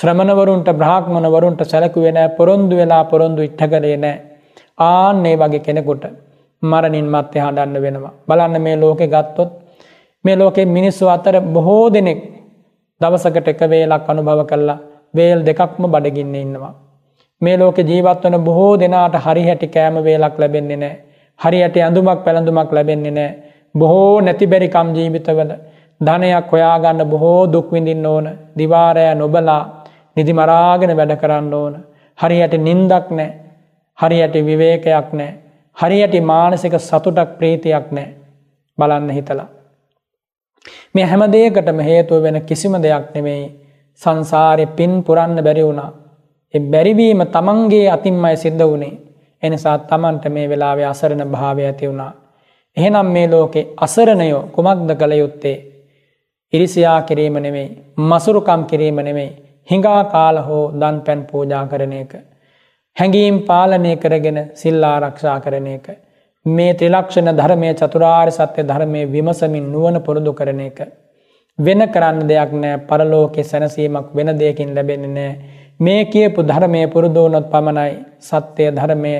ශ්‍රමණවරුන්ට බ්‍රාහ්මණවරුන්ට සැලකුවෙන පොරොන්දු වෙලා පොරොන්දු ඉට්ටකරේ නෑ ආන්නේ වගේ කෙනෙකුට මරණින් මත්‍ය හඩන්න වෙනවා බලන්න මේ ලෝකෙ ගත්තොත් මේ ලෝකෙ මිනිස්සු අතර බොහෝ දෙනෙක් දවසකට එක වේලක් අනුභව කල්ලා වේල් දෙකක්ම බඩගින්න ඉන්නවා. මේ ලෝක ජීවත්වන බොහෝ දෙනාට හරි හැටි කෑම වේලක් ලැබෙන්නේ නෑ හරි ඇයට ඇඳුමක් පැළඳුමක් ලැබෙන්නේ නෑ බොහෝ නැතිබැරිකම් ජීවිතවල ධනයක් හොයාගන්න බොහෝ දුක්විඳින්න ඕන දිවාරෑ නොබලා නිදි මරාගෙන වැඩ කරන්න ඕන. හරියට නින්දක් නෑ හරියට විවේකයක් නෑ හරියට මානසික සතුටක් ප්‍රීතියක් නෑ බලන්න හිතලා. මේ හැමදේකටම හේතුව වෙන කිසිම දෙයක් නෙමෙයි සංසාරය පින් පුරන්න බැරි වුණා. බැරිවීම තමන්ගේ අතින්මයි සිද්ධ වුණේ එනිසා තමන්ට මේ වෙලාවේ අසරණ භාවය ඇති වුණා. එහෙනම් මේ ලෝකෙ අසරණයෝ කුමක්ද කළ යුත්තේ ඉරිසියා කිරීම නෙමෙයි මසුරුකම් කිරීම නෙමෙයි හිඟා කාල හෝ දන් පැන් පූජා කරන එක. හැඟීම් පාලනය කරගෙන සිල්ලා රක්ෂා කරන එක. මේ ත්‍රලක්ෂණ ධර්මය චතුරාර් සත්‍ය ධර්මය විමසමින් නුවන පුරුදු කරන එක. වෙන කරන්න දෙයක් නෑ පරලෝකෙ සැනසීමක් වෙන දෙයකින් ලැබෙන නෑ. මේ කියපු ධර්මය පුරුදුවනොත් පමණයි සත්‍යය ධර්මය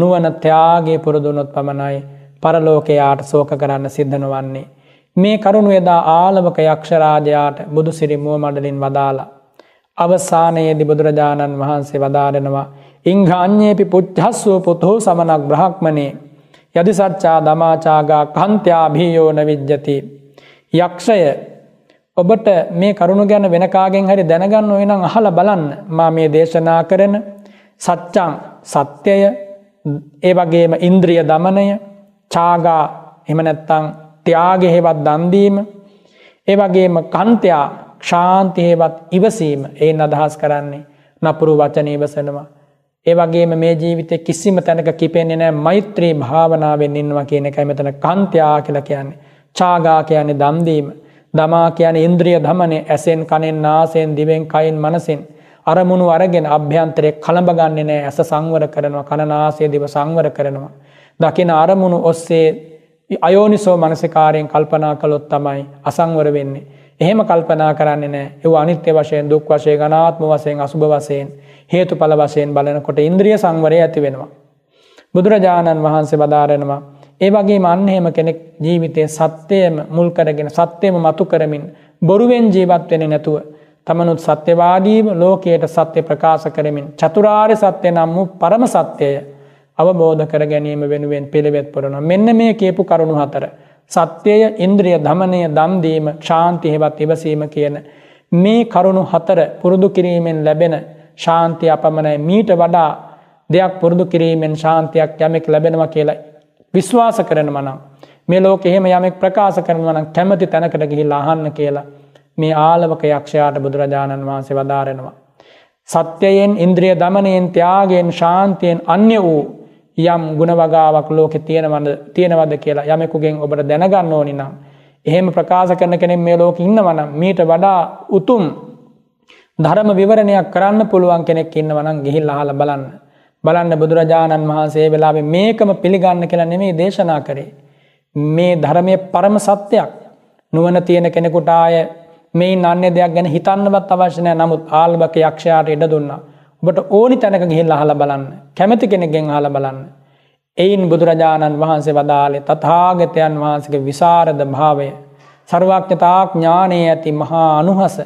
නුවන ත්‍යයාගේ පුරුදුනොත් පමණයි පරලෝකයාට සෝක කරන්න සිද්ධනවන්නේ. මේ කරුණු එදා ආලවක යක්ෂරාජයාට බුදුසිරිමුව මඩලින් වදාලා. අවසානයේදි බුදුරජාණන් වහන්සේ වදාරෙනවා. ඉංහා්‍යයේපි පුච්හස්සුව පුතහෝ සමනක් බ්‍රහක්මනේ. යදි සච්චා දමාචාගා කන්ත්‍යාභීයෝන විද්්‍යති. යක්ෂය ඔබට මේ කරුණු ගැන වෙනකාගෙන් හරි දැනගන්න වෙනම් අහල බලන්න මා මේ දේශනා කරන සච්චං සත්‍යය ඒ වගේම ඉන්ද්‍රිය දමනය චාගා එමනැත්තං ත්‍යාගහෙවත් දන්දීම ඒ වගේම කන්තයා ක්ෂාන්තිහෙවත් ඉවසීම ඒ අදහස් කරන්නේ නපුරු වචන ඉවසනවා. ඒ වගේම මේ ජීවිතය කිසිම තැනක කිපෙන්නේ නෑ මෛත්‍රී භාවනාවෙන් ඉන්නවා කියන එකයි මෙතන කන්තයා කියල කියන්නේ චාගා කියන්නේ දන්දීම දමා කියන ඉන්ද්‍රිය දමනේ ඇසෙන් කනෙන් නාසයෙන් දිවෙන් කයින් මනසින් අරමුණු අරගෙන අභ්‍යන්තරය කළඹගන්නේ නෑ ඇස සංවර කරනවා කණනාසය දිව සංවර කරනවා. දකින අරමුණු ඔස්සේ අයෝනිසෝ මනසිකාරයෙන් කල්පනා කළොත් තමයි අසංවර වෙන්නේ. එහෙම කල්පනා කරන්නේ නෑ ඒව අනිත්‍ය වශයෙන් දුක් වශය ගනාත්ම වසයෙන් අසුභ වසයෙන් හේතු පල වශයෙන් බලනකොට ඉන්ද්‍රිය සංවරය ඇති වෙනවා. බුදුරජාණන් වහන්සේ බදාරෙනවා. ඒ වගේ මන්හෙම කෙනෙක් ජීවිතය සත්‍යයම මුල් කරගෙන සත්‍යයම මතු කරමින් බොරුවෙන් ජීවත් වෙන නැතුව. තමනුත් සත්‍යවාදීව ලෝකයට සත්‍ය ප්‍රකාශ කරමින් චතුරාර් සත්‍යය නම් වූ පරම සත්‍යය අවබෝධ කර ගැනීම වෙනුවෙන් පිළිවෙත් පුරන මෙන්න මේ කියපු කරුණු හතර. සත්‍යය ඉන්ද්‍රිය දමනය දම්දීම ශාන්තිහෙවත් ඉවසීම කියන. මේ කරුණු හතර පුරුදු කිරීමෙන් ලැබෙන ශාන්තිය අපමණයි මීට වඩා දෙයක් පුරුදු කිරීමෙන් ශාන්තියක් යමෙක් ලැබෙනවා කියලා විශ්වාස කරනව නම් මේ ලෝක එහෙම යමෙක් ප්‍රකාශ කරනවන කැමති තැනකට ගිහිල් අහන්න කියලා මේ ආලවක යක්ෂයාට බුදුරජාණන් වහන්සේ වදාරෙනවා. සත්‍යයෙන් ඉන්ද්‍රිය දමනයෙන් ත්‍යයාගෙන් ශාන්තියෙන් අන්‍ය වූ යම් ගුණවගාවක් ලෝකෙ තියෙනවද තියෙනවද කියලා යමෙකුගෙන් ඔබට දැනගන්න ඕනි නම්. එහෙම ප්‍රකාශ කරන කෙනෙක් මේ ලෝක ඉන්නවනම් මීට වඩා උතුම් ධරම විවරණයක් කරන්න පුළුවන් කෙනෙක් ඉන්නවනම් ගිහිල් අහල බලන්න. බලන්න බුදුරජාණන් වහන්සේ වෙලාවෙ මේකම පිළිගන්න කියලා නෙමේ දේශනා කරේ. මේ ධරමය පරම සත්‍යයක් නුවන තියෙන කෙනෙකුට ආය මේ නන්‍ය දෙයක් ගැන හිතන්නවත් අවශ්‍යනය නමුත් ආල්භක යක්ෂයාට ඉඩ දුන්නා. බට ඕනි තැනක ගිහිල් අහල බලන්න කැමති කෙනෙගෙන් හල බලන්න. එයින් බුදුරජාණන් වහන්සේ වදාළේ තතාගතයන් වහන්සක විසාරද භාවය. සර්වාක්්‍යතාක් ඥානයේ ඇති මහා අනුහස.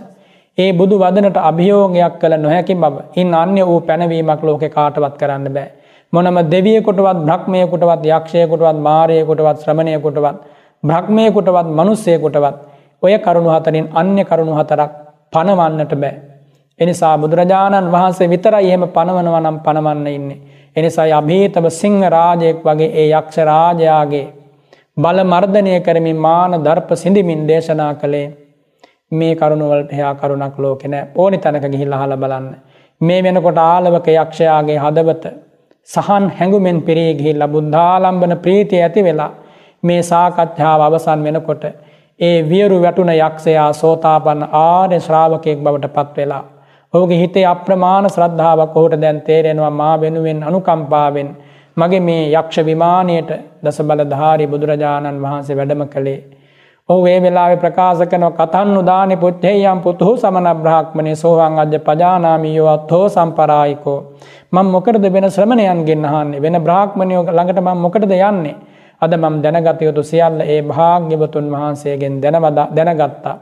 ඒ බුදු වදනට අභියෝගයක් කළ නොහැකි බව ඉන් අන්‍ය වූ පැනවීමක් ලෝක කාටවත් කරන්න බෑ. මොනම දෙවියකොටවත් බ්‍රහ්මයකුටවත් යක්ෂයකුටවත් මාරයකුටවත් ශ්‍රමණයකුටවත් බ්‍රහ්මයකුටවත් මනුස්සයකුටවත් ඔය කරුණු හතරින් අන්‍ය කරුණු හතරක් පනවන්නට බෑ. එනිසා බුදුරජාණන් වහන්සේ විතරයි එහෙම පණවනවා නම් පණවන්න ඉන්නේ. එනිසයි අභීතම සිංහ රාජයෙක් වගේ ඒ යක්ෂ රාජයාගේ බල මර්ධනය කරමින් මාන දර්ප සිඳමින් දේශනා කළේ මේ කරුණුවලට එයා කරුණක් ලෝකෙන ඕනි තැනක ගිහිල් අහල බලන්න. මේ වෙනකොට ආලවක යක්ෂයාගේ හදවත සහන් හැඟුමෙන් පිරී ගිහිල්ල බුද්ධාලම්බන ප්‍රීතිය ඇති වෙලා මේ සාකච්ඡාව අවසන් වෙනකොට ඒ වියරු වැටුන යක්ෂයා සෝතාපන්න ආර්ය ශ්‍රාවකයෙක් බවට පත් වෙලා ඔහුගේ හිතේ අප්‍රමාණ ශ්‍රද්ධාවක් ඔහුට දැන් තේරෙනවා මා වෙනුවෙන් අනුකම්පාවෙන් මගේ මේ යක්ෂ විමානයට දස බලධාරි බුදුරජාණන් වහන්සේ වැඩම කළේ. ඔහු ඒ වෙලාවෙ ප්‍රකාශ කනව කතන්නු දානෙ පුච්චෙයම් පුතුහු සමන බ්‍රහක්මනේ සෝහන් අජ්‍ය පජානාමීයවත් හෝ සම්පරායිකෝ. මං මොකටද වෙන ශ්‍රමණයන්ගෙන් අහන්නේ වෙන බ්‍රහ්මණයෝ ළඟට මං මොකටද යන්නේ. අද මම් දැනගතයුතු සියල්ල ඒ භාග්‍යවතුන් වහන්සේගෙන් දැනගත්තා.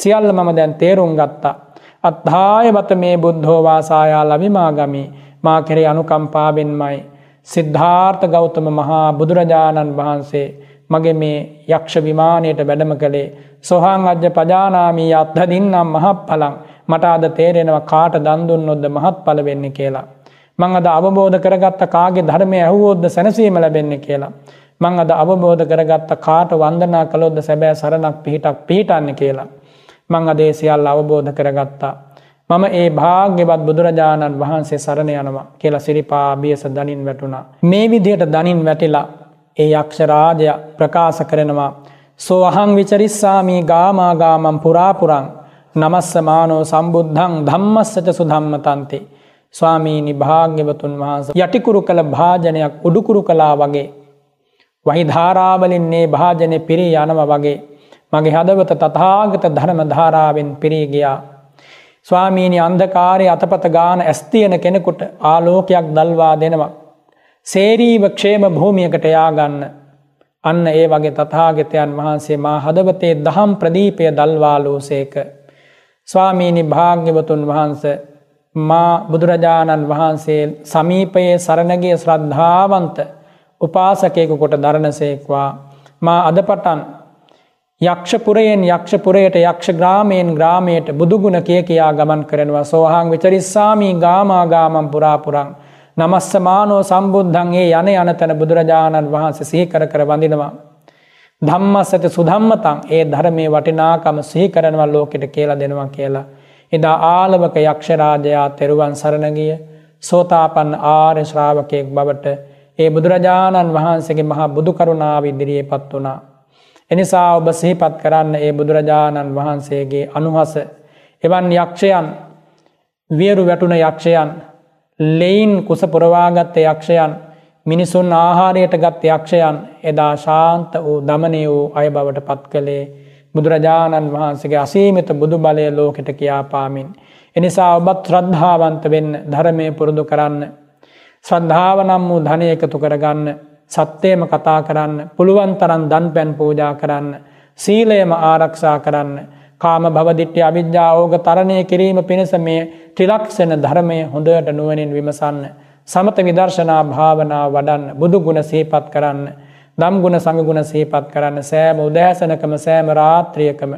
සියල්ල මම දැන් තේරුම් ගත්තා. අත්හාය බත මේ බුද්ධෝවාසායා ලවිමාගමි මා කෙරේ අනුකම්පාවෙන්මයි. සිද්ධාර්ථ ගෞතම මහා බුදුරජාණන් වහන්සේ මගේ මේ යක්ෂ විමානයට වැඩම කළේ සොහන් අජ්‍ය පජානාමී අත්හදින්නම් මහත් පලං මට අද තේරෙනවා කාට දන්දුන් නොද්ද මහත් පල වෙන්න කියලා. මං අද අවබෝධ කරගත්ත කාගේ ධර්මය ඇහුවෝද්ද සැනසීම ලැබෙන්න කියලා. මං අද අවබෝධ කරගත්ත කාට වන්දනා කළොද්ද සැබෑ සරණක් පිහිටක් පිහිටන්න කියලා. මං අදේසියල් අවබෝධ කරගත්තා. මම ඒ භාග්‍යවත් බුදුරජාණන් වහන්සේ සරණ යනවා කියලා සිරිපා බියස දනින් වැටුණා. මේ විදියට දනින් වැටිලා ඒ යක්ෂරාජය ප්‍රකාශ කරනවා. සෝහං විචරිස්සාමී ගාමාගාමම් පුරාපුරං නමස්ස මානෝ සම්බුද්ධං ධම්මස්සච සුධම්මතන්තේ. ස්වාමීනි භාග්‍යවතුන් වහන්ස යටිකුරු කළ භාජනයක් උඩුකුරු කලා වගේ. වහිධාරාවලින් ඒ භාජනය පිරි යනව වගේ මගේ හදවත තතාගත ධර්ම ධාරාවෙන් පිරීගියා. ස්වාමීනි අන්ධකාරය අතපත ගාන ඇස්තියන කෙනෙකුට ආලෝකයක් දල්වා දෙනවා. සේරීව ක්ෂේම භූමියකට යාගන්න. අන්න ඒ වගේ තතාගතයන් වහන්සේ මා හදවතේ දහම් ප්‍රදීපය දල්වාලූසේක. ස්වාමීනි භාග්‍යවතුන් වහන්ස මා බුදුරජාණන් වහන්සේ සමීපයේ සරණගේ ශ්‍රද්ධාවන්ත උපාසකයකු කොට දරණසේක්වා. මා අදපටන් යක්ෂපුරයෙන් යක්ෂපුරයට යක්ෂ ග්‍රාමයෙන් ග්‍රාමයට බුදුගුණ කිය කියා ගමන් කරනවා සෝහං විචරිස්සාමී ගාමාගාමම් පුරාපුරං නමස්සමානෝ සම්බුද්ධන් ඒ යන යනතැන බුදුරජාණන් වහන්සේ සිහිකර කර වඳිනවා. ධම්මස්සත සුදම්මතන් ඒ ධරමේ වටිනාකම සිහිකරනවා ලෝකෙට කියලා දෙනවා කියලා. එදා ආලවක යක්ෂරාජයා තෙරුවන් සරණගිය සෝතාපන්න ආර්ය ශ්‍රාවකයෙක් බවට ඒ බුදුරජාණන් වහන්සේගේ මහා බුදුකරුණාව ඉදිරියේ පත් වනා. එනිසා ඔබ සිහිපත් කරන්න ඒ බුදුරජාණන් වහන්සේගේ අනුහස එවන් යක්ෂයන් වියරු වැටුන යක්ෂයන් ලෙයින් කුස පුරවාගත්ත යක්ෂයන් මිනිසුන් ආහාරයට ගත් යක්ෂයන් එදා ශාන්ත වූ දමනය වූ අය බවට පත් කළේ බුදුරජාණන් වහන්සේගේ අසීමිත බුදු බලය ලෝකෙට කියාපාමින්. එනිසා ඔබත් ශ්‍රද්ධාවන්ත වෙන්න ධරමය පුරුදු කරන්න. ශ්‍රද්ධාවනම් වූ ධනය එකතු කරගන්න සත්‍යයම කතා කරන්න පුළුවන් තරන් දන් පැන් පූජා කරන්න සීලයම ආරක්ෂා කරන්න කාම භවදිට්්‍ය අවිද්‍යාවෝග තරණය කිරීම පිණිස මේ ටිලක්ෂණ ධර්මය හොඳට නුවනින් විමසන්න සමත විදර්ශනා භාවනා වඩන්න බුදුගුණ සේපත් කරන්න දම්ගුණ සඟගුණ සේපත් කරන්න සෑම උදෑසනකම සෑම රාත්‍රියකම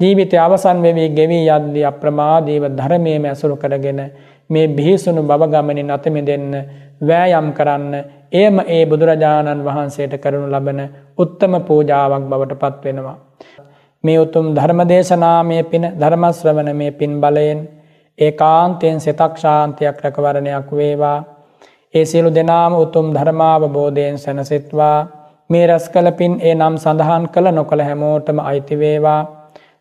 ජීවිතය අවසන් වෙවී ගෙවී යද්දී අප්‍රමාදීව ධර්මයම ඇසුරු කරගෙන මේ බිහිසුණු බවගමනින් අතමි දෙන්න වෑයම් කරන්න එයම ඒ බුදුරජාණන් වහන්සේට කරනු ලබන උත්තම පූජාවක් බවට පත්වෙනවා. මේ උතුම් ධර්මදේශනාමය පින ධර්මශ්‍රවන මේ පින් බලයෙන් ඒ කාන්තයෙන් සිතක් ශාන්තියක් රැකවරණයක් වේවා. ඒ සියලු දෙනාම උතුම් ධර්මාවබෝධයෙන් සැනසිත්වා මේ රැස් කලපින් ඒ නම් සඳහන් කළ නොකළ හැමෝටම අයිතිවේවා.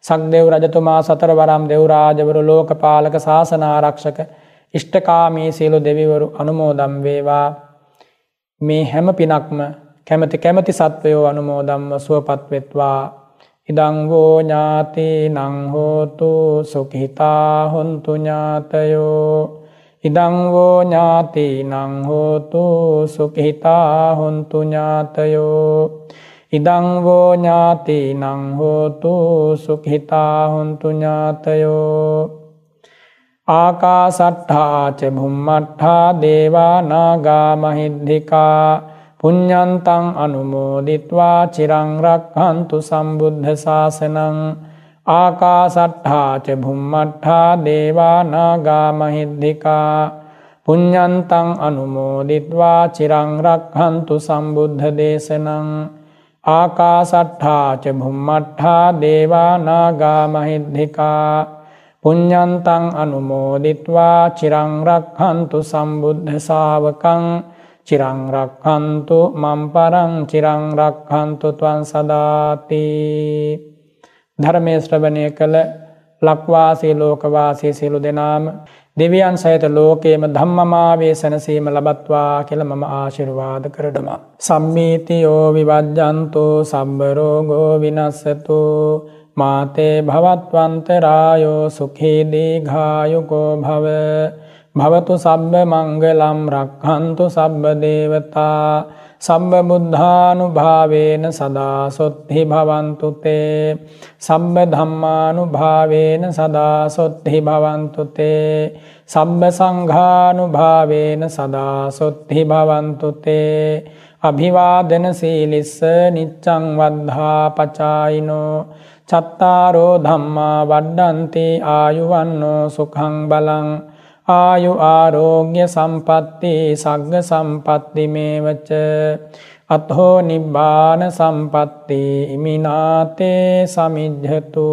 සක්දෙව් රජතුමා සතරවරම් දෙව්රාජවරු ලෝකපාලක ශාසනාරක්ෂක ඉෂ්ඨකාමී සියලු දෙවිවරු අනුමෝදම් වේවා. මේ හැම පිනක්ම කැමති කැමති සත්වයෝ අනුමෝදම්ම සුවපත්වෙත්වා ඉඩංගෝ ඥාති නංහෝතු සුකහිතා හොන්තු ඥාතයෝ ඉඩංගෝ ඥාති නංහෝතු සුකහිතා හොන්තු ඥාතයෝ ඉඩංගෝ ඥාති නංහෝතු සුකහිතා හොන්තු ඥාතයෝ ආකාසට්ඨාච බුම්මට්ඨා දේවානාගා මහිද්දිිකා පුඤ්ඥන්තං අනුමෝදිත්වා චිරංරක්හන්තු සම්බුද්ධ ශාසනං ආකාසට්ඨාච බුම්මට්ඨා දේවානාගා මහිද්දිිකා පුඤ්ඥන්තං අනුමෝදිත්වා චිරංරක්හන්තු සම්බුද්ධ දේශනං ආකාසට්ඨාච බුම්මට්ඨා දේවානාගා මහිද්දිිකා පුඤ්ඥන්තං අනුමෝදිත්වා චිරංරක්හන්තු සම්බුද්ධ සාාවකං චිරංරක්හන්තු මම්පරං චිරංරක්හන්තුතුවන් සදාති ධර්මේශ්‍රභනය කළ ලක්වාසී ලෝකවාසී සිලු දෙනාම දෙවියන් සහිත ලෝකයේම ධම්මමාවේ සැනසීම ලබත්වා කියල මම ආශිර්වාද කරටම. සම්මීතියෝ විවජ්ජන්තු සම්බරෝගෝ විනස්සතුූ මාතේ භවත්වන්තරායෝ සුකේදී ගායුකෝ භව භවතු සබ්බ මංගලම් රක්හන්තු සබ්බ දේවතා සම්බ බුද්ධානු භාවේන සදා සොත්හි භවන්තුතේ සම්බ ධම්මානු භාවේන සදා සොත්හි භවන්තුතේ සම්බ සංඝානු භාවේන සදා සොත්හි භවන්තුතේ අභිවාදන සීලිස්ස නිච්චං වද්ධා පචායිනෝ චත්තාරෝ ධම්මා වඩ්ඩන්ති ආයුවන්නෝ සුකං බලං ආයු ආරෝග්‍ය සම්පත්ති සග්ග සම්පත්ති මේවච අත්හෝ නිබ්බාන සම්පත්ති ඉමිනාතේ සමිජ්හතු